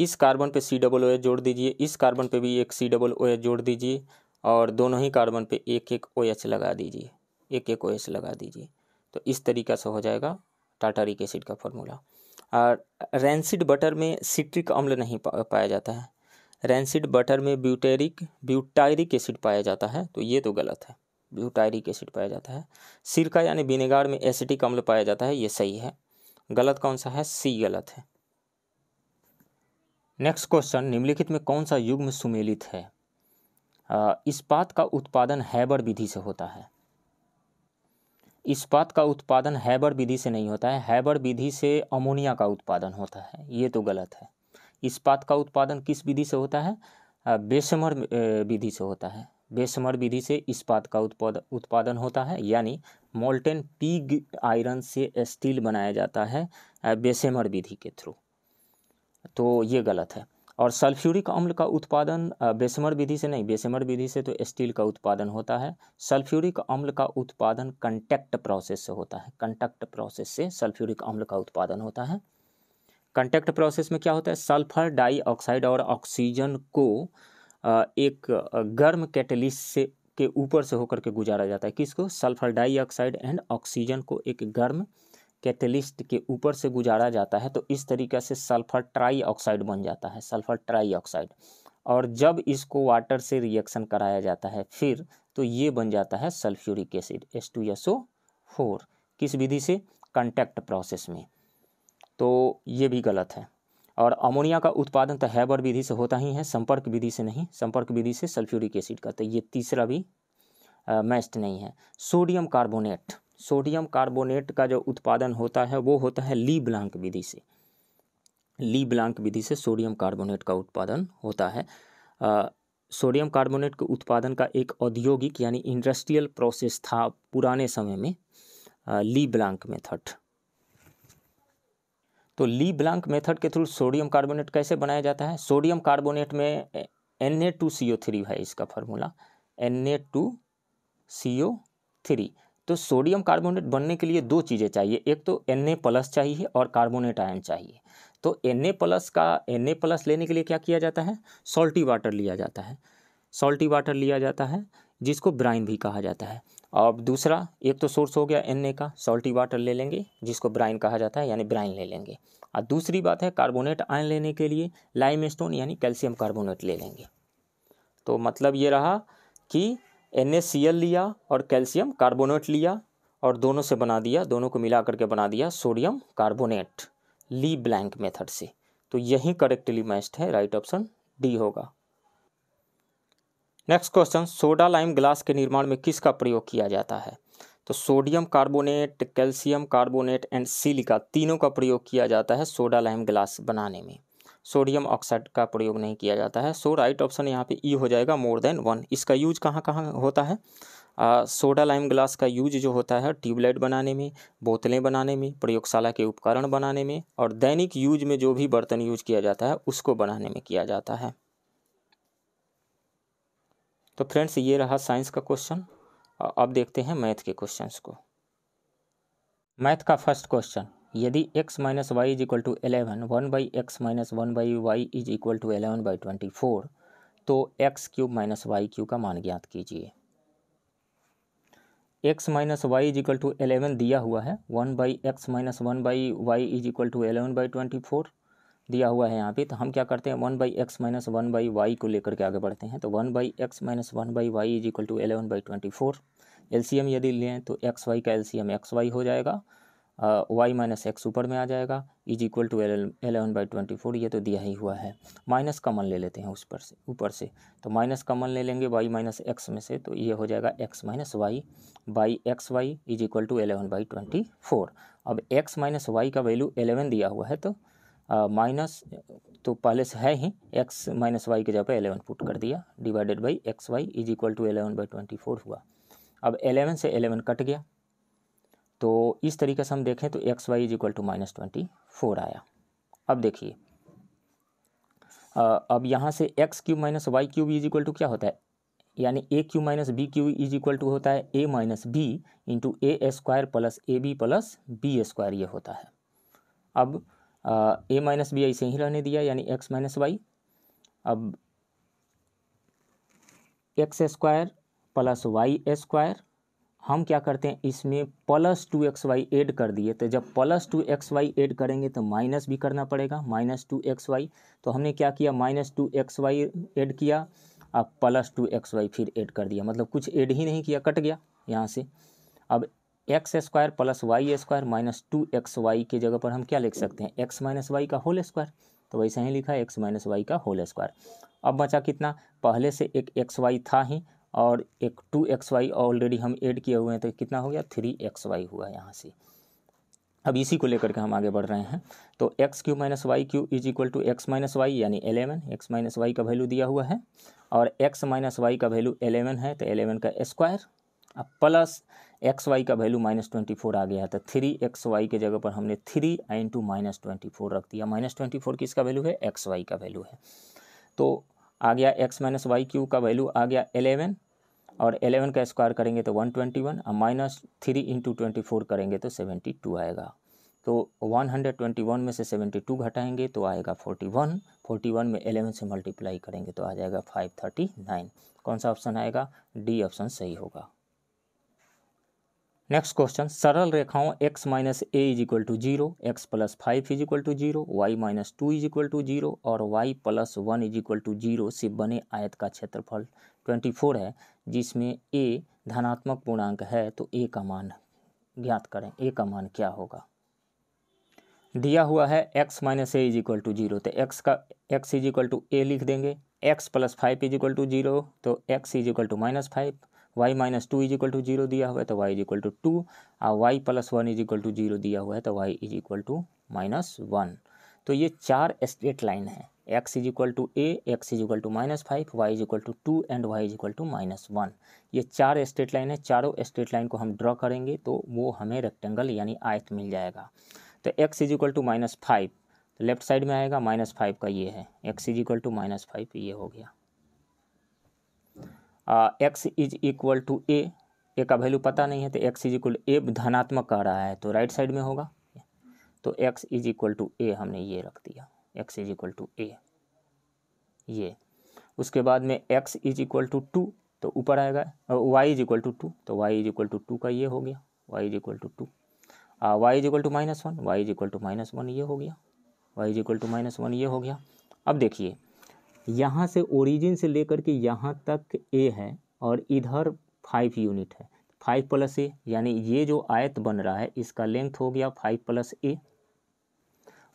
इस कार्बन पे सी डबल ओ एच जोड़ दीजिए इस कार्बन पे भी एक सी डबल ओ एच जोड़ दीजिए और दोनों ही कार्बन पे एक एक ओ एच लगा दीजिए एक एक ओ एच लगा दीजिए तो इस तरीका से हो जाएगा टाटारिक एसिड का फॉर्मूला रेंसिड बटर में सिट्रिक अम्ल नहीं पा, पाया जाता है रेंसिड बटर में ब्यूटेरिक ब्यूटायरिक एसिड पाया जाता है तो ये तो गलत है ब्यूटायरिक एसिड पाया जाता है सिरका यानी विनेगार में एसिटिक अम्ल पाया जाता है ये सही है गलत कौन सा है सी गलत है नेक्स्ट क्वेश्चन निम्नलिखित में कौन सा युग्म सुमेलित है इस्पात का उत्पादन हैबर विधि से होता है इस्पात का उत्पादन हैबर विधि से नहीं होता है हैबर विधि से अमोनिया का उत्पादन होता है ये तो गलत है इस्पात का उत्पादन किस विधि से होता है बेसमर विधि से होता है बेसमर विधि से इस्पात का उत्पाद उत्पादन होता है यानी मोल्टेन पीग आयरन से स्टील बनाया जाता है बेसमर विधि के थ्रू तो ये गलत है और सल्फ्यूरिक अम्ल का उत्पादन बेसमर विधि से नहीं बेसमर विधि से तो स्टील का उत्पादन होता है सल्फ्यूरिक अम्ल का उत्पादन कंटेक्ट प्रोसेस से होता है कंटेक्ट प्रोसेस से सल्फ्यूरिक अम्ल का उत्पादन होता है कंटेक्ट प्रोसेस में क्या होता है सल्फर डाइऑक्साइड और ऑक्सीजन को एक गर्म कैटलिस्ट से के ऊपर से होकर के गुजारा जाता है किसको सल्फर डाइऑक्साइड एंड ऑक्सीजन को एक गर्म कैटलिस्ट के ऊपर से गुजारा जाता है तो इस तरीके से सल्फर ट्राई ऑक्साइड बन जाता है सल्फर ट्राई ऑक्साइड और जब इसको वाटर से रिएक्शन कराया जाता है फिर तो ये बन जाता है sulphuric acid S two S O four किस विधि से कंटेक्ट प्रोसेस में तो ये भी गलत है और अमोनिया का उत्पादन तो हैबर विधि से होता ही है संपर्क विधि से नहीं संपर्क विधि से सल्फ्यूरिक एसिड का तो ये तीसरा भी मैस्ट नहीं है सोडियम कार्बोनेट सोडियम कार्बोनेट का जो उत्पादन होता है वो होता है ली ब्लांक विधि से ली ब्लांक विधि से सोडियम कार्बोनेट का उत्पादन होता है सोडियम कार्बोनेट के उत्पादन का एक औद्योगिक यानी इंडस्ट्रियल प्रोसेस था पुराने समय में ली ब्लांक मेथड तो ली ब्लांक मेथड के थ्रू सोडियम कार्बोनेट कैसे बनाया जाता है सोडियम कार्बोनेट में N A two C O three है इसका formula N A two C O three तो सोडियम कार्बोनेट बनने के लिए दो चीज़ें चाहिए एक तो एन ए प्लस चाहिए और कार्बोनेट आयन चाहिए तो एन ए प्लस का एन ए प्लस लेने के लिए क्या किया जाता है सॉल्टी वाटर लिया जाता है सॉल्टी वाटर लिया जाता है जिसको ब्राइन भी कहा जाता है और दूसरा एक तो सोर्स हो गया एन ए का सॉल्टी वाटर ले लेंगे जिसको ब्राइन कहा जाता है यानी ब्राइन ले लेंगे और दूसरी बात है कार्बोनेट आयन लेने के लिए लाइम स्टोन यानी कैल्शियम कार्बोनेट ले लेंगे तो मतलब ये रहा कि एन लिया और कैल्शियम कार्बोनेट लिया और दोनों से बना दिया दोनों को मिला करके बना दिया sodium carbonate Leblanc method से तो यही करेक्टली मैस्ट है राइट ऑप्शन डी होगा next question soda lime glass के निर्माण में किसका प्रयोग किया जाता है तो sodium carbonate calcium carbonate and silica तीनों का प्रयोग किया जाता है सोडा लाइम ग्लास बनाने में सोडियम ऑक्साइड का प्रयोग नहीं किया जाता है सो राइट ऑप्शन यहाँ पे ई हो जाएगा मोर देन वन इसका यूज कहाँ कहाँ होता है आ, सोडा लाइम ग्लास का यूज जो होता है ट्यूबलाइट बनाने में बोतलें बनाने में प्रयोगशाला के उपकरण बनाने में और दैनिक यूज में जो भी बर्तन यूज किया जाता है उसको बनाने में किया जाता है तो फ्रेंड्स ये रहा साइंस का क्वेश्चन अब देखते हैं मैथ के क्वेश्चंस को मैथ का फर्स्ट क्वेश्चन यदि x minus Y is equal to eleven one by X minus one by Y is equal to eleven by twenty four तो X cube minus Y cube का मान ज्ञात कीजिए X minus Y is equal to eleven दिया हुआ है one by X minus one by Y is equal to eleven by twenty four दिया हुआ है यहाँ पे तो हम क्या करते हैं one by X minus one by Y को लेकर के आगे बढ़ते हैं तो one by X minus one by Y is equal to eleven by twenty four L C M यदि लें तो एक्स वाई का L C M X Y हो जाएगा वाई माइनस एक्स ऊपर में आ जाएगा is equal to eleven by twenty four ये तो दिया ही हुआ है माइनस कमन ले लेते हैं उस पर से ऊपर से तो माइनस कमन ले लेंगे वाई माइनस एक्स में से तो ये हो जाएगा X minus Y by X Y is equal to eleven by twenty four अब एक्स माइनस वाई का वैल्यू एलेवन दिया हुआ है तो माइनस तो पहले से है ही एक्स माइनस वाई के जगह पर एलेवन पुट कर दिया divided by X Y is equal to eleven by twenty four हुआ अब एलेवन से एलेवन कट गया तो इस तरीके से हम देखें तो X Y is equal to minus twenty four आया अब देखिए अब यहाँ से X cube minus Y cube is equal to क्या होता है यानी A cube minus B cube is equal to होता है A minus B into A square plus A B plus B square ये होता है अब ए माइनस बी ऐसे ही रहने दिया यानी एक्स माइनस वाई अब X square plus Y square हम क्या करते हैं इसमें plus two x Y add कर दिए तो जब plus two x Y add करेंगे तो माइनस भी करना पड़ेगा माइनस टू एक्स वाई तो हमने क्या किया minus two x Y add किया अब प्लस टू एक्स वाई फिर एड कर दिया मतलब कुछ ऐड ही नहीं किया कट गया यहाँ से अब X square plus Y square minus two x Y के जगह पर हम क्या लिख सकते हैं एक्स माइनस वाई का होल स्क्वायर तो वैसे ही लिखा है एक्स माइनस वाई का होल स्क्वायर अब बचा कितना पहले से एक एक्स वाई था ही और एक टू एक्स वाई ऑलरेडी हम ऐड किए हुए हैं तो कितना हो गया थ्री एक्स वाई हुआ यहाँ से अब इसी को लेकर के हम आगे बढ़ रहे हैं तो x cube minus y cube is equal to x minus y यानी एलेवन एक्स माइनस वाई का वैल्यू दिया हुआ है और एक्स माइनस वाई का वैल्यू एलेवन है तो एलेवन का स्क्वायर अब प्लस एक्स वाई का वैल्यू माइनस ट्वेंटी फोर आ गया तो थ्री एक्स वाई के जगह पर हमने three into minus twenty four रख दिया माइनस ट्वेंटी फोर किसका वैल्यू है एक्स वाई का वैल्यू है तो आ गया एक्स माइनस वाई क्यू का वैल्यू आ गया एलेवन और एलेवन का स्क्वायर करेंगे तो वन ट्वेंटी वन और minus three into twenty four करेंगे तो सेवेंटी टू आएगा तो वन हंड्रेड ट्वेंटी वन में से सेवेंटी टू घटाएंगे तो आएगा फोर्टी वन फोर्टी वन में एलेवन से मल्टीप्लाई करेंगे तो आ जाएगा फाइव थर्टी नाइन कौन सा ऑप्शन आएगा डी ऑप्शन सही होगा नेक्स्ट क्वेश्चन सरल रेखाओं x minus a is equal to zero x plus five is equal to zero y minus two is equal to zero और y plus one is equal to zero से बने आयत का क्षेत्रफल ट्वेंटी फोर है जिसमें ए धनात्मक पूर्णांक है तो ए का मान ज्ञात करें ए का मान क्या होगा दिया हुआ है x minus a is equal to zero तो एक्स का x is equal to a लिख देंगे x plus five is equal to zero तो x is equal to minus five y minus two is equal to zero दिया हुआ है तो y is equal to two और y plus one is equal to zero दिया हुआ है तो y is equal to minus one तो ये चार स्ट्रेट लाइन है x is equal to a x is equal to minus five y is equal to two and y is equal to minus one ये चार straight line है चारों straight line को हम ड्रॉ करेंगे तो वो हमें रेक्टेंगल यानी आयत मिल जाएगा तो x is equal to minus five left side में आएगा माइनस फाइव का ये है x is equal to minus five ये हो गया x is equal to a a का वैल्यू पता नहीं है तो एक्स इज इक्वल ए धनात्मक कह रहा है तो राइट साइड में होगा तो x is equal to a हमने ये रख दिया x is equal to a ये उसके बाद में x is equal to two तो ऊपर आएगा y is equal to two तो y is equal to two का ये हो गया y is equal to two y is equal to minus one y is equal to minus one ये हो गया y is equal to minus one ये हो गया अब देखिए यहाँ से ओरिजिन से लेकर के यहाँ तक ए है और इधर फाइव यूनिट है फाइव प्लस ए यानी ये जो आयत बन रहा है इसका लेंथ हो गया फाइव प्लस ए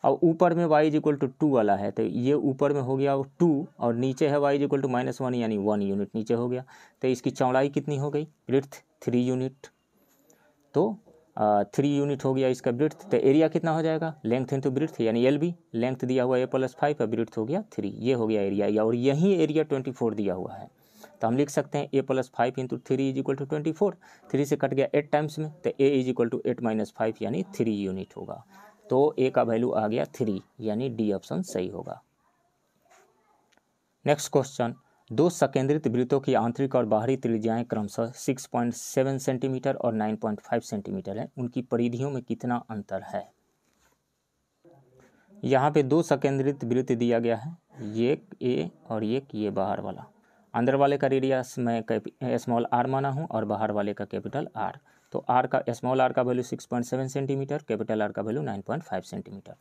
और ऊपर में y is equal to two वाला है तो ये ऊपर में हो गया टू और नीचे है y is equal to minus one यानी वन यूनिट नीचे हो गया तो इसकी चौड़ाई कितनी हो गई ब्रेथ थ्री यूनिट तो थ्री यूनिट हो गया इसका ब्रिथ तो एरिया कितना हो जाएगा लेंथ इंटू ब्रिथ यानी एल बी लेंथ दिया हुआ ए प्लस फाइव और ब्रिथ हो गया थ्री ये हो गया एरिया या और यही एरिया ट्वेंटी फोर दिया हुआ है तो हम लिख सकते हैं a plus five into three is equal to twenty four three से कट गया एट टाइम्स में तो a is equal to eight minus five यानी थ्री यूनिट होगा तो ए का वैल्यू आ गया थ्री यानी डी ऑप्शन सही होगा नेक्स्ट क्वेश्चन दो संकेंद्रित वृत्तों की आंतरिक और बाहरी त्रिज्याएं क्रमशः 6.7 सेंटीमीटर और 9.5 सेंटीमीटर है उनकी परिधियों में कितना अंतर है यहाँ पे दो संकेंद्रित वृत्त दिया गया है एक ए और एक ये बाहर वाला अंदर वाले का रेडिया मैं स्मॉल आर माना हूँ और बाहर वाले का कैपिटल आर तो आर का स्मॉल आर का value six centimetre capital R का वैल्यू नाइन सेंटीमीटर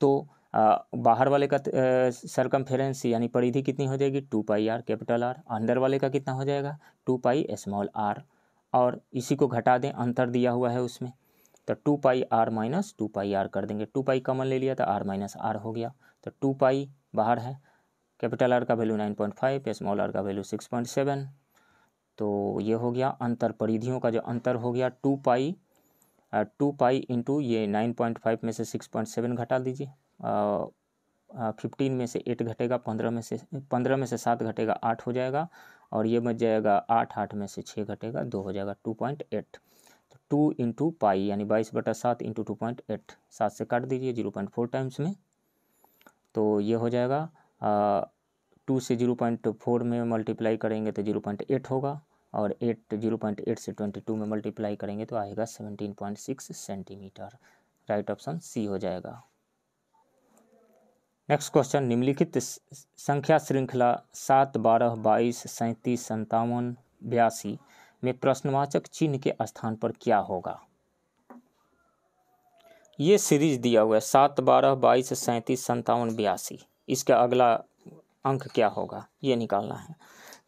तो बाहर वाले का सरकमफेरेंस यानी परिधि कितनी हो जाएगी two pi r capital R अंदर वाले का कितना हो जाएगा टू पाई स्मॉल आर और इसी को घटा दें अंतर दिया हुआ है उसमें तो two pi R minus two pi r कर देंगे टू पाई कॉमन ले लिया तो आर माइनस आर हो गया तो टू पाई बाहर है कैपिटल आर का value nine point five small r का वैल्यू सिक्स पॉइंट सेवन तो ये हो गया अंतर परिधियों का जो अंतर हो गया two pi two pi into ये नाइन पॉइंट फाइव में से सिक्स पॉइंट सेवन घटा दीजिए फिफ्टीन में से एट घटेगा पंद्रह में से पंद्रह में से सात घटेगा आठ हो जाएगा और ये बच जाएगा आठ आठ में से छः घटेगा दो हो जाएगा टू पॉइंट एट तो टू इंटू पाई यानी बाईस बटा सात इंटू टू पॉइंट एट सात से काट दीजिए जीरो पॉइंट फोर टाइम्स में तो ये हो जाएगा टू से जीरो पॉइंट फोर में मल्टीप्लाई करेंगे तो जीरो पॉइंट एट होगा और एट जीरो पॉइंट एट से ट्वेंटी टू में मल्टीप्लाई करेंगे तो आएगा seventeen point six centimetre right option C हो जाएगा नेक्स्ट क्वेश्चन निम्नलिखित संख्या श्रृंखला सात बारह बाईस सैंतीस संतावन बयासी में प्रश्नवाचक चिन्ह के स्थान पर क्या होगा ये सीरीज दिया हुआ है सात बारह बाईस सैंतीस संतावन बयासी इसका अगला अंक क्या होगा ये निकालना है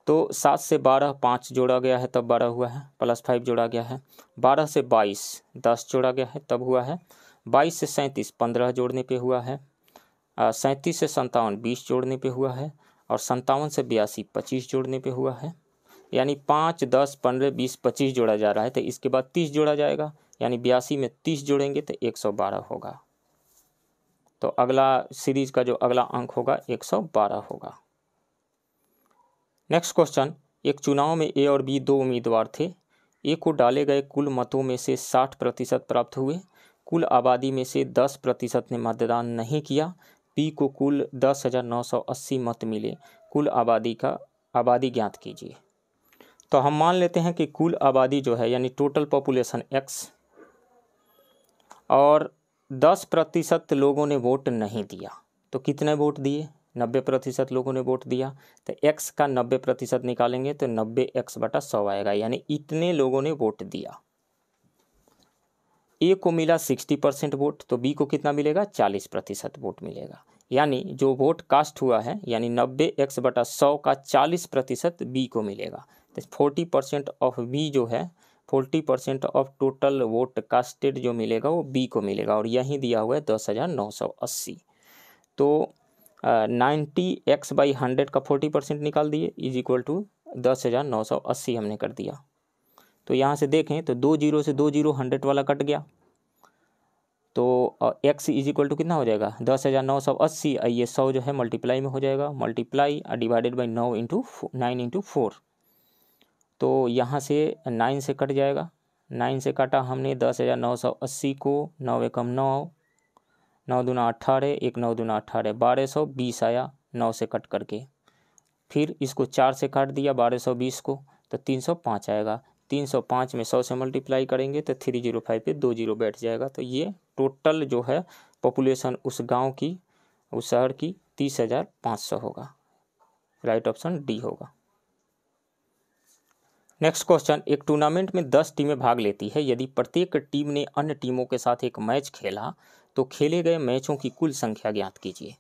तो सात से बारह पाँच जोड़ा गया है तब बारह हुआ है प्लस फाइव जोड़ा गया है बारह से बाईस दस जोड़ा गया है तब हुआ है बाईस से सैंतीस पंद्रह जोड़ने पे हुआ है सैंतीस से संतावन बीस जोड़ने पे हुआ है और संतावन से बयासी पच्चीस जोड़ने पे हुआ है यानी पाँच दस पंद्रह बीस पच्चीस जोड़ा जा रहा है तो इसके बाद तीस जोड़ा जाएगा यानी बयासी में तीस जोड़ेंगे तो एक सौ बारह होगा तो अगला सीरीज का जो अगला अंक होगा एक सौ बारह होगा नेक्स्ट क्वेश्चन एक चुनाव में ए और बी दो उम्मीदवार थे ए को डाले गए कुल मतों में से साठ प्रतिशत प्राप्त हुए कुल आबादी में से दस प्रतिशत ने मतदान नहीं किया पी को कुल दस हज़ार नौ सौ अस्सी मत मिले कुल आबादी का आबादी ज्ञात कीजिए तो हम मान लेते हैं कि कुल आबादी जो है यानी टोटल पॉपुलेशन एक्स और दस प्रतिशत लोगों ने वोट नहीं दिया तो कितने वोट दिए नब्बे प्रतिशत लोगों ने वोट दिया तो एक्स का नब्बे प्रतिशत निकालेंगे तो नब्बे एक्स बटा सौ आएगा यानी इतने लोगों ने वोट दिया ए को मिला सिक्सटी परसेंट वोट तो बी को कितना मिलेगा चालीस प्रतिशत वोट मिलेगा यानी जो वोट कास्ट हुआ है यानी नब्बे एक्स बटा सौ का चालीस प्रतिशत बी को मिलेगा तो फोर्टी परसेंट ऑफ बी जो है forty percent of total vote casted जो मिलेगा वो बी को मिलेगा और यहीं दिया हुआ है दस हज़ार नौ सौ अस्सी तो नाइन्टी एक्स बाई हंड्रेड का फोर्टी परसेंट निकाल दिए इज इक्वल टू दस हज़ार नौ सौ अस्सी हमने कर दिया तो यहाँ से देखें तो दो जीरो से दो जीरो हंड्रेड वाला कट गया तो एक्स इज इक्वल टू कितना हो जाएगा दस हज़ार नौ सौ अस्सी ये सौ जो है मल्टीप्लाई में हो जाएगा मल्टीप्लाई डिवाइडेड बाई नौ इंटू नाइन इंटू फोर तो यहाँ से नाइन से कट जाएगा नाइन से काटा हमने दस हज़ार नौ सौ अस्सी को नौ एकम नौ नौ दूना अट्ठारह एक नौ दूना अट्ठारह बारह सौ बीस आया नौ से कट करके फिर इसको चार से काट दिया बारह सौ बीस को तो तीन सौ पाँच आएगा तीन सौ पाँच में सौ से मल्टीप्लाई करेंगे तो थ्री जीरो फाइव पे दो जीरो बैठ जाएगा तो ये टोटल जो है पॉपुलेशन उस गांव की उस शहर की तीस हज़ार पाँच सौ होगा राइट ऑप्शन डी होगा नेक्स्ट क्वेश्चन एक टूर्नामेंट में दस टीमें भाग लेती है यदि प्रत्येक टीम ने अन्य टीमों के साथ एक मैच खेला तो खेले गए मैचों की कुल संख्या ज्ञात कीजिए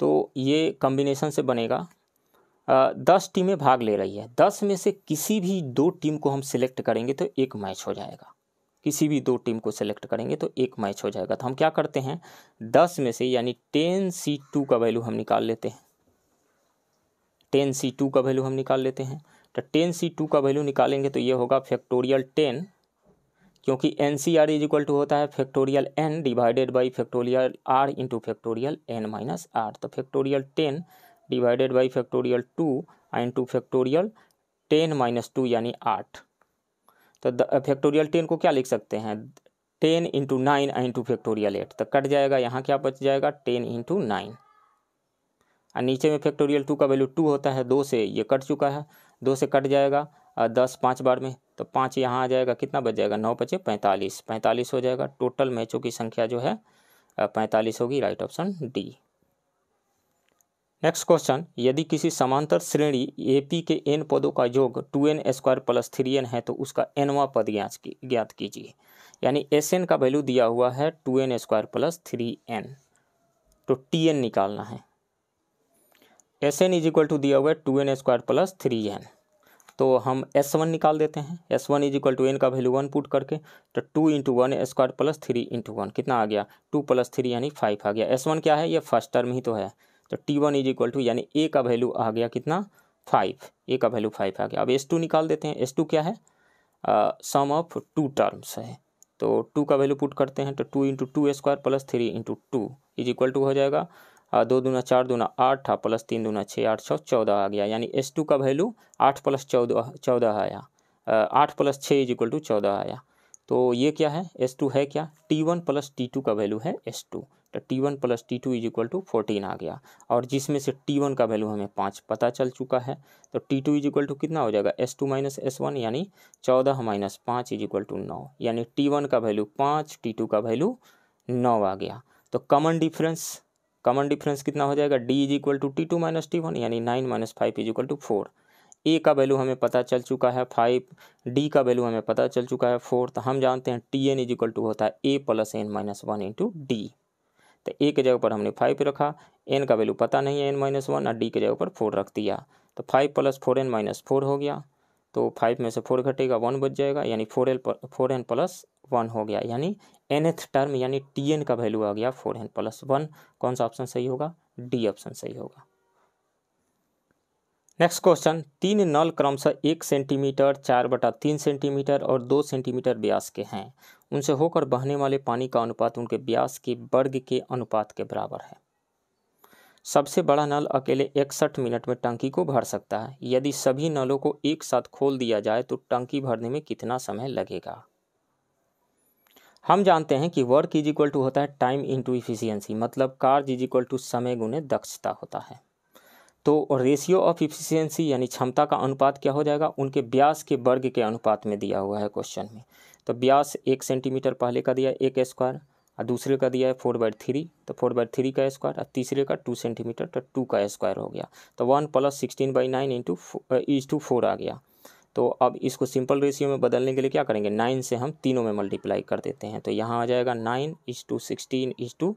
तो ये कॉम्बिनेशन से बनेगा दस टीमें भाग ले रही है दस में से किसी भी दो टीम को हम सिलेक्ट करेंगे तो एक मैच हो जाएगा किसी भी दो टीम को सिलेक्ट करेंगे तो एक मैच हो जाएगा तो हम क्या करते हैं दस में से यानी टेन सी टू का वैल्यू हम निकाल लेते हैं टेन सी टू का वैल्यू हम निकाल लेते हैं तो टेन सी टू का वैल्यू निकालेंगे तो ये होगा फैक्टोरियल टेन क्योंकि n C r is equal to होता है factorial n divided by factorial r into factorial n minus r तो factorial ten divided by factorial two and two factorial ten minus two यानी आठ तो factorial ten को क्या लिख सकते हैं ten into nine into factorial eight तो कट जाएगा यहाँ क्या बच जाएगा टेन इंटू नाइन और नीचे में फैक्टोरियल टू का वैल्यू टू होता है दो से ये कट चुका है दो से कट जाएगा और दस पाँच बार में तो पाँच यहाँ आ जाएगा कितना बच जाएगा नौ बचे पैंतालीस पैंतालीस हो जाएगा टोटल मैचों की संख्या जो है पैंतालीस होगी right option D next question यदि किसी समांतर श्रेणी ए पी के एन पदों का योग two n square plus three n है तो उसका एनवा पद ज्ञात की ज्ञात कीजिए यानी एस एन का वैल्यू दिया हुआ है two n square plus three n तो टी एन निकालना है S n is equal to दिया हुआ है two n square plus three n तो हम एस वन निकाल देते हैं S one is equal to n का वैल्यू वन पुट करके तो two into one square plus three into one कितना आ गया टू प्लस थ्री यानी फाइव आ गया एस वन क्या है ये फर्स्ट टर्म ही तो है तो T one is equal to यानी ए का वैल्यू आ गया कितना फाइव ए का वैल्यू फाइव आ गया अब एस टू निकाल देते हैं एस टू क्या है सम ऑफ टू टर्म्स है तो टू का वैल्यू पुट करते हैं तो two into two square plus three into two is equal to हो जाएगा दो दूना चार दूना आठ प्लस हाँ, तीन दूना छः आठ छः चौदह आ गया यानी एस टू का वैल्यू आठ प्लस चौदह चौदह आया आठ प्लस छः इज इक्वल टू चौदह आया तो ये क्या है एस टू है क्या T one plus T two का वैल्यू है एस टू तो T one plus T two is equal to fourteen आ गया और जिसमें से टी वन का वैल्यू हमें पाँच पता चल चुका है तो T two is equal to कितना हो जाएगा S two minus S one यानी चौदह माइनस पाँच इज इक्वल टू नौ यानी टी वन का वैल्यू पाँच टी टू का वैल्यू नौ आ गया तो कॉमन डिफरेंस कॉमन डिफरेंस कितना हो जाएगा d is equal to T two minus T one यानी nine minus five is equal to four a का वैल्यू हमें पता चल चुका है फाइव डी का वैल्यू हमें पता चल चुका है फोर तो हम जानते हैं T n is equal to होता है a plus n minus one into d तो ए के जगह पर हमने फाइव रखा एन का वैल्यू पता नहीं है एन माइनस वन और डी के जगह पर फोर रख दिया तो five plus four n minus four हो गया तो फाइव में से फोर घटेगा वन बच जाएगा यानी फोर एल फोर एन प्लस वन हो गया यानी एथ टर्म यानी टी एन का वैल्यू आ गया फोर एन प्लस वन कौन सा ऑप्शन सही होगा डी ऑप्शन सही होगा नेक्स्ट क्वेश्चन तीन नल क्रमशः एक सेंटीमीटर चार बटा तीन सेंटीमीटर और दो सेंटीमीटर व्यास के हैं उनसे होकर बहने वाले पानी का अनुपात उनके ब्यास के वर्ग के अनुपात के बराबर है सबसे बड़ा नल अकेले इकसठ मिनट में टंकी को भर सकता है यदि सभी नलों को एक साथ खोल दिया जाए तो टंकी भरने में कितना समय लगेगा हम जानते हैं कि वर्क इज इक्वल टू होता है टाइम इंटू इफिशियंसी मतलब कार्य इज इक्वल टू समय गुने दक्षता होता है तो रेशियो ऑफ इफिशियंसी यानी क्षमता का अनुपात क्या हो जाएगा उनके ब्यास के वर्ग के अनुपात में दिया हुआ है क्वेश्चन में तो ब्यास एक सेंटीमीटर पहले का दिया एक स्क्वायर और दूसरे का दिया है फोर बाई थ्री तो फोर बाई थ्री का स्क्वायर और तीसरे का टू सेंटीमीटर तो टू का स्क्वायर हो गया तो one plus sixteen by nine into is to four आ गया तो अब इसको सिंपल रेशियो में बदलने के लिए क्या करेंगे नाइन से हम तीनों में मल्टीप्लाई कर देते हैं तो यहाँ आ जाएगा nine is to sixteen is to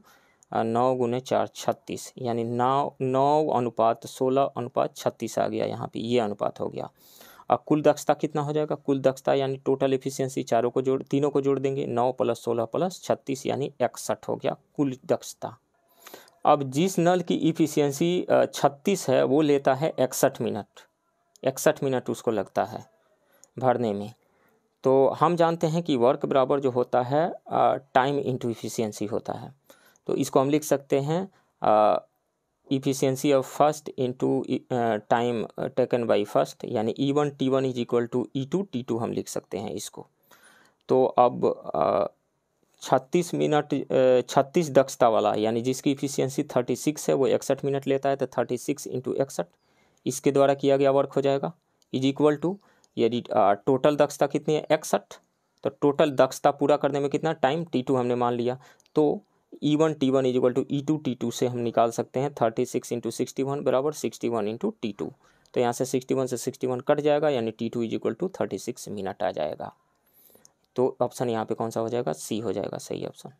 नौ गुने चार छत्तीस यानी नौ नौ अनुपात सोलह अनुपात छत्तीस आ गया यहाँ पे ये अनुपात हो गया अब कुल दक्षता कितना हो जाएगा कुल दक्षता यानी टोटल एफिशिएंसी चारों को जोड़ तीनों को जोड़ देंगे नौ प्लस सोलह प्लस छत्तीस यानी इकसठ हो गया कुल दक्षता अब जिस नल की इफिशियंसी छत्तीस है वो लेता है इकसठ मिनट इकसठ मिनट उसको लगता है भरने में तो हम जानते हैं कि वर्क बराबर जो होता है टाइम इंटू इफिशियंसी होता है तो इसको हम लिख सकते हैं efficiency of first into uh, time uh, taken by first यानी e1 one T one is equal to E two T two हम लिख सकते हैं इसको तो अब uh, छत्तीस मिनट uh, छत्तीस दक्षता वाला यानी जिसकी इफिशियंसी थर्टी सिक्स है वो इकसठ मिनट लेता है तो थर्टी सिक्स इंटू इकसठ इसके द्वारा किया गया वर्क हो जाएगा इज इक्वल टू यदि टोटल दक्षता कितनी है इकसठ तो टोटल दक्षता पूरा करने में कितना टाइम टी टू हमने मान लिया तो E one T one is equal to E two T two से हम निकाल सकते हैं thirty six into sixty one बराबर sixty one into T two तो यहाँ से सिक्सटी वन से सिक्सटी वन कट जाएगा यानी T two is equal to thirty six minute आ जाएगा तो ऑप्शन यहाँ पे कौन सा हो जाएगा सी हो जाएगा सही ऑप्शन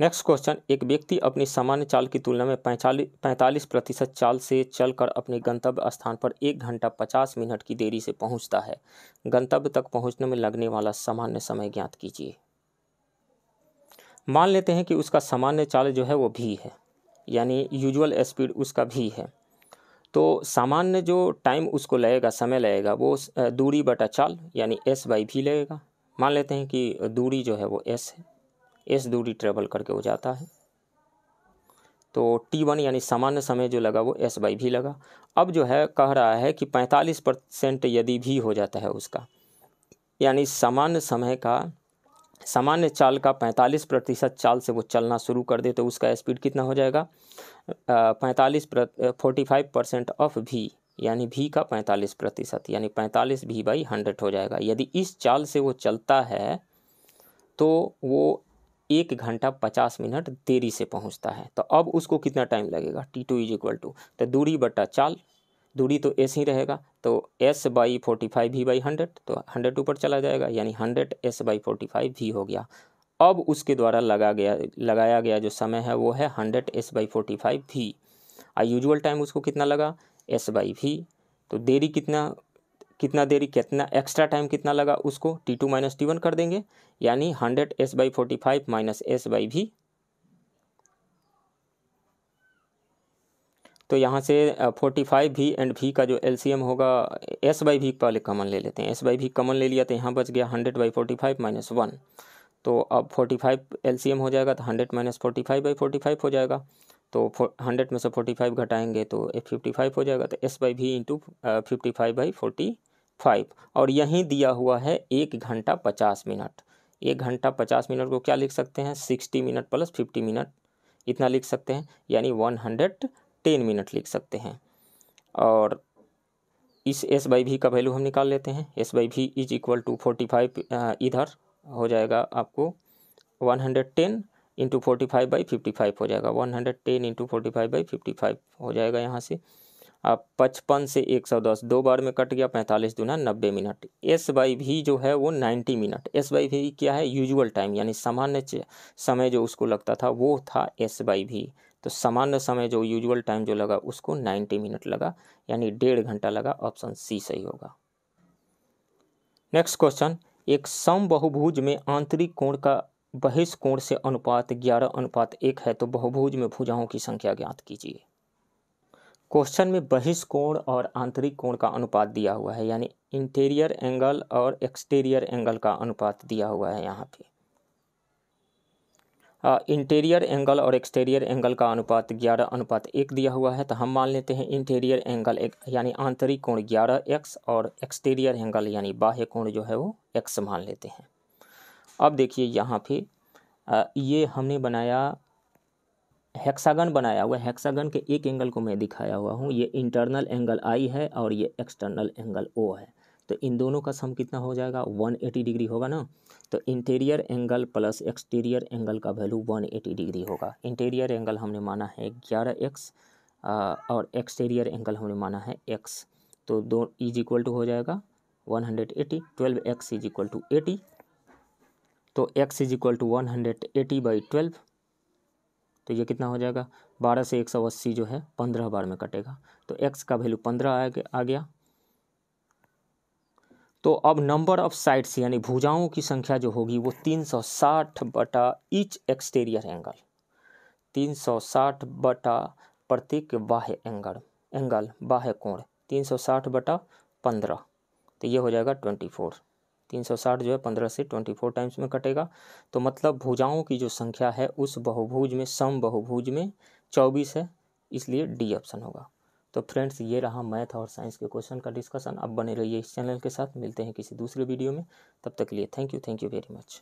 नेक्स्ट क्वेश्चन एक व्यक्ति अपनी सामान्य चाल की तुलना में पैंतालीस पैंतालीस प्रतिशत चाल से चलकर अपने गंतव्य स्थान पर एक घंटा पचास मिनट की देरी से पहुंचता है गंतव्य तक पहुंचने में लगने वाला सामान्य समय ज्ञात कीजिए मान लेते हैं कि उसका सामान्य चाल जो है वो भी है यानी यूजुअल स्पीड उसका भी है तो सामान्य जो टाइम उसको लगेगा समय लगेगा वो दूरी बटा चाल यानी एस बाई भी लगेगा मान लेते हैं कि दूरी जो है वो एस है एस दूरी ट्रेवल करके वो जाता है तो टी वन यानी सामान्य समय जो लगा वो एस बाई भी लगा अब जो है कह रहा है कि पैंतालीस परसेंट यदि भी हो जाता है उसका यानी सामान्य समय का सामान्य चाल का 45 प्रतिशत चाल से वो चलना शुरू कर दे तो उसका स्पीड कितना हो जाएगा पैंतालीस फोर्टी फाइव परसेंट ऑफ भी यानी भी का 45 प्रतिशत यानी 45 भी बाई हंड्रेड हो जाएगा यदि इस चाल से वो चलता है तो वो एक घंटा पचास मिनट देरी से पहुंचता है तो अब उसको कितना टाइम लगेगा T two is equal to तो दूरी बटा चाल दूरी तो एस ही रहेगा तो S by forty five V by hundred तो हंड्रेड ऊपर चला जाएगा यानी hundred S by forty five V हो गया अब उसके द्वारा लगा गया लगाया गया जो समय है वो है hundred S by forty five V आ यूजल टाइम उसको कितना लगा एस बाई वी तो देरी कितना कितना देरी कितना एक्स्ट्रा टाइम कितना लगा उसको T two minus T one कर देंगे यानी hundred S by forty five minus S by V तो यहाँ से फोर्टी फाइव भी एंड भी का जो एल होगा एस बाई भी पहले कमन ले लेते हैं एस बाई भी कमन ले लिया तो यहाँ बच गया hundred by forty five minus one तो अब फोर्टी फाइव एल हो जाएगा तो hundred minus forty five by forty five हो जाएगा तो हंड्रेड में से फोर्टी फाइव घटाएंगे तो फिफ्टी फाइव हो जाएगा तो एस बाई भी into fifty five by forty five और यहीं दिया हुआ है एक घंटा पचास मिनट एक घंटा पचास मिनट को क्या लिख सकते हैं sixty minute plus fifty minute इतना लिख सकते हैं यानी वन हंड्रेड टेन मिनट लिख सकते हैं और इस एस बाई भी का वैल्यू हम निकाल लेते हैं एस बाई भी is equal to forty five इधर हो जाएगा आपको one hundred ten into forty five by fifty five हो जाएगा one hundred ten into forty five by fifty five हो जाएगा यहाँ से आप पचपन से एक सौ दस दो बार में कट गया पैंतालीस दुना नब्बे मिनट एस बाई भी जो है वो नाइन्टी मिनट एस बाई भी क्या है यूजुअल टाइम यानी सामान्य समय जो उसको लगता था वो था एस बाई भी तो सामान्य समय जो यूजुअल टाइम जो लगा उसको नाइन्टी मिनट लगा यानी डेढ़ घंटा लगा ऑप्शन सी सही होगा नेक्स्ट क्वेश्चन एक सम बहुभुज में आंतरिक कोण का बहिष कोण से अनुपात ग्यारह अनुपात एक है तो बहुभुज में भुजाओं की संख्या ज्ञात कीजिए क्वेश्चन में बहिष कोण और आंतरिक कोण का अनुपात दिया हुआ है यानी इंटीरियर एंगल और एक्सटीरियर एंगल का अनुपात दिया हुआ है यहाँ पे इंटीरियर एंगल और एक्सटीरियर एंगल का अनुपात ग्यारह अनुपात एक दिया हुआ है तो हम मान लेते हैं इंटीरियर एंगल एक यानी आंतरिक कोण ग्यारह एक्स और एक्सटीरियर एंगल यानी बाह्य कोण जो है वो एक्स मान लेते हैं अब देखिए यहाँ पे ये हमने बनाया हेक्सागन बनाया हुआ हेक्सागन के एक एंगल को मैं दिखाया हुआ हूँ ये इंटरनल एंगल आई है और ये एक्सटर्नल एंगल ओ है तो इन दोनों का सम कितना हो जाएगा 180 डिग्री होगा ना तो interior angle plus exterior angle का वैल्यू 180 डिग्री होगा इंटीरियर एंगल हमने माना है ग्यारह एक्स और एक्सटीरियर एंगल हमने माना है एक्स तो दो इज इक्वल टू हो जाएगा one hundred eighty twelve X is equal to eighty तो x is equal to one hundred eighty by twelve तो ये कितना हो जाएगा बारह से एक सौ अस्सी जो है पंद्रह बार में कटेगा तो एक्स का वैल्यू पंद्रह आ गया तो अब नंबर ऑफ साइड्स यानी भुजाओं की संख्या जो होगी वो 360 बटा ईच एक्सटीरियर एंगल 360 बटा प्रत्येक बाह्य एंगल एंगल बाह्य कोण 360 बटा 15 तो ये हो जाएगा 24 360 जो है 15 से 24 टाइम्स में कटेगा तो मतलब भुजाओं की जो संख्या है उस बहुभुज में सम बहुभुज में 24 है इसलिए डी ऑप्शन होगा तो फ्रेंड्स ये रहा मैथ और साइंस के क्वेश्चन का डिस्कशन अब बने रहिए इस चैनल के साथ मिलते हैं किसी दूसरे वीडियो में तब तक के लिए thank you thank you very much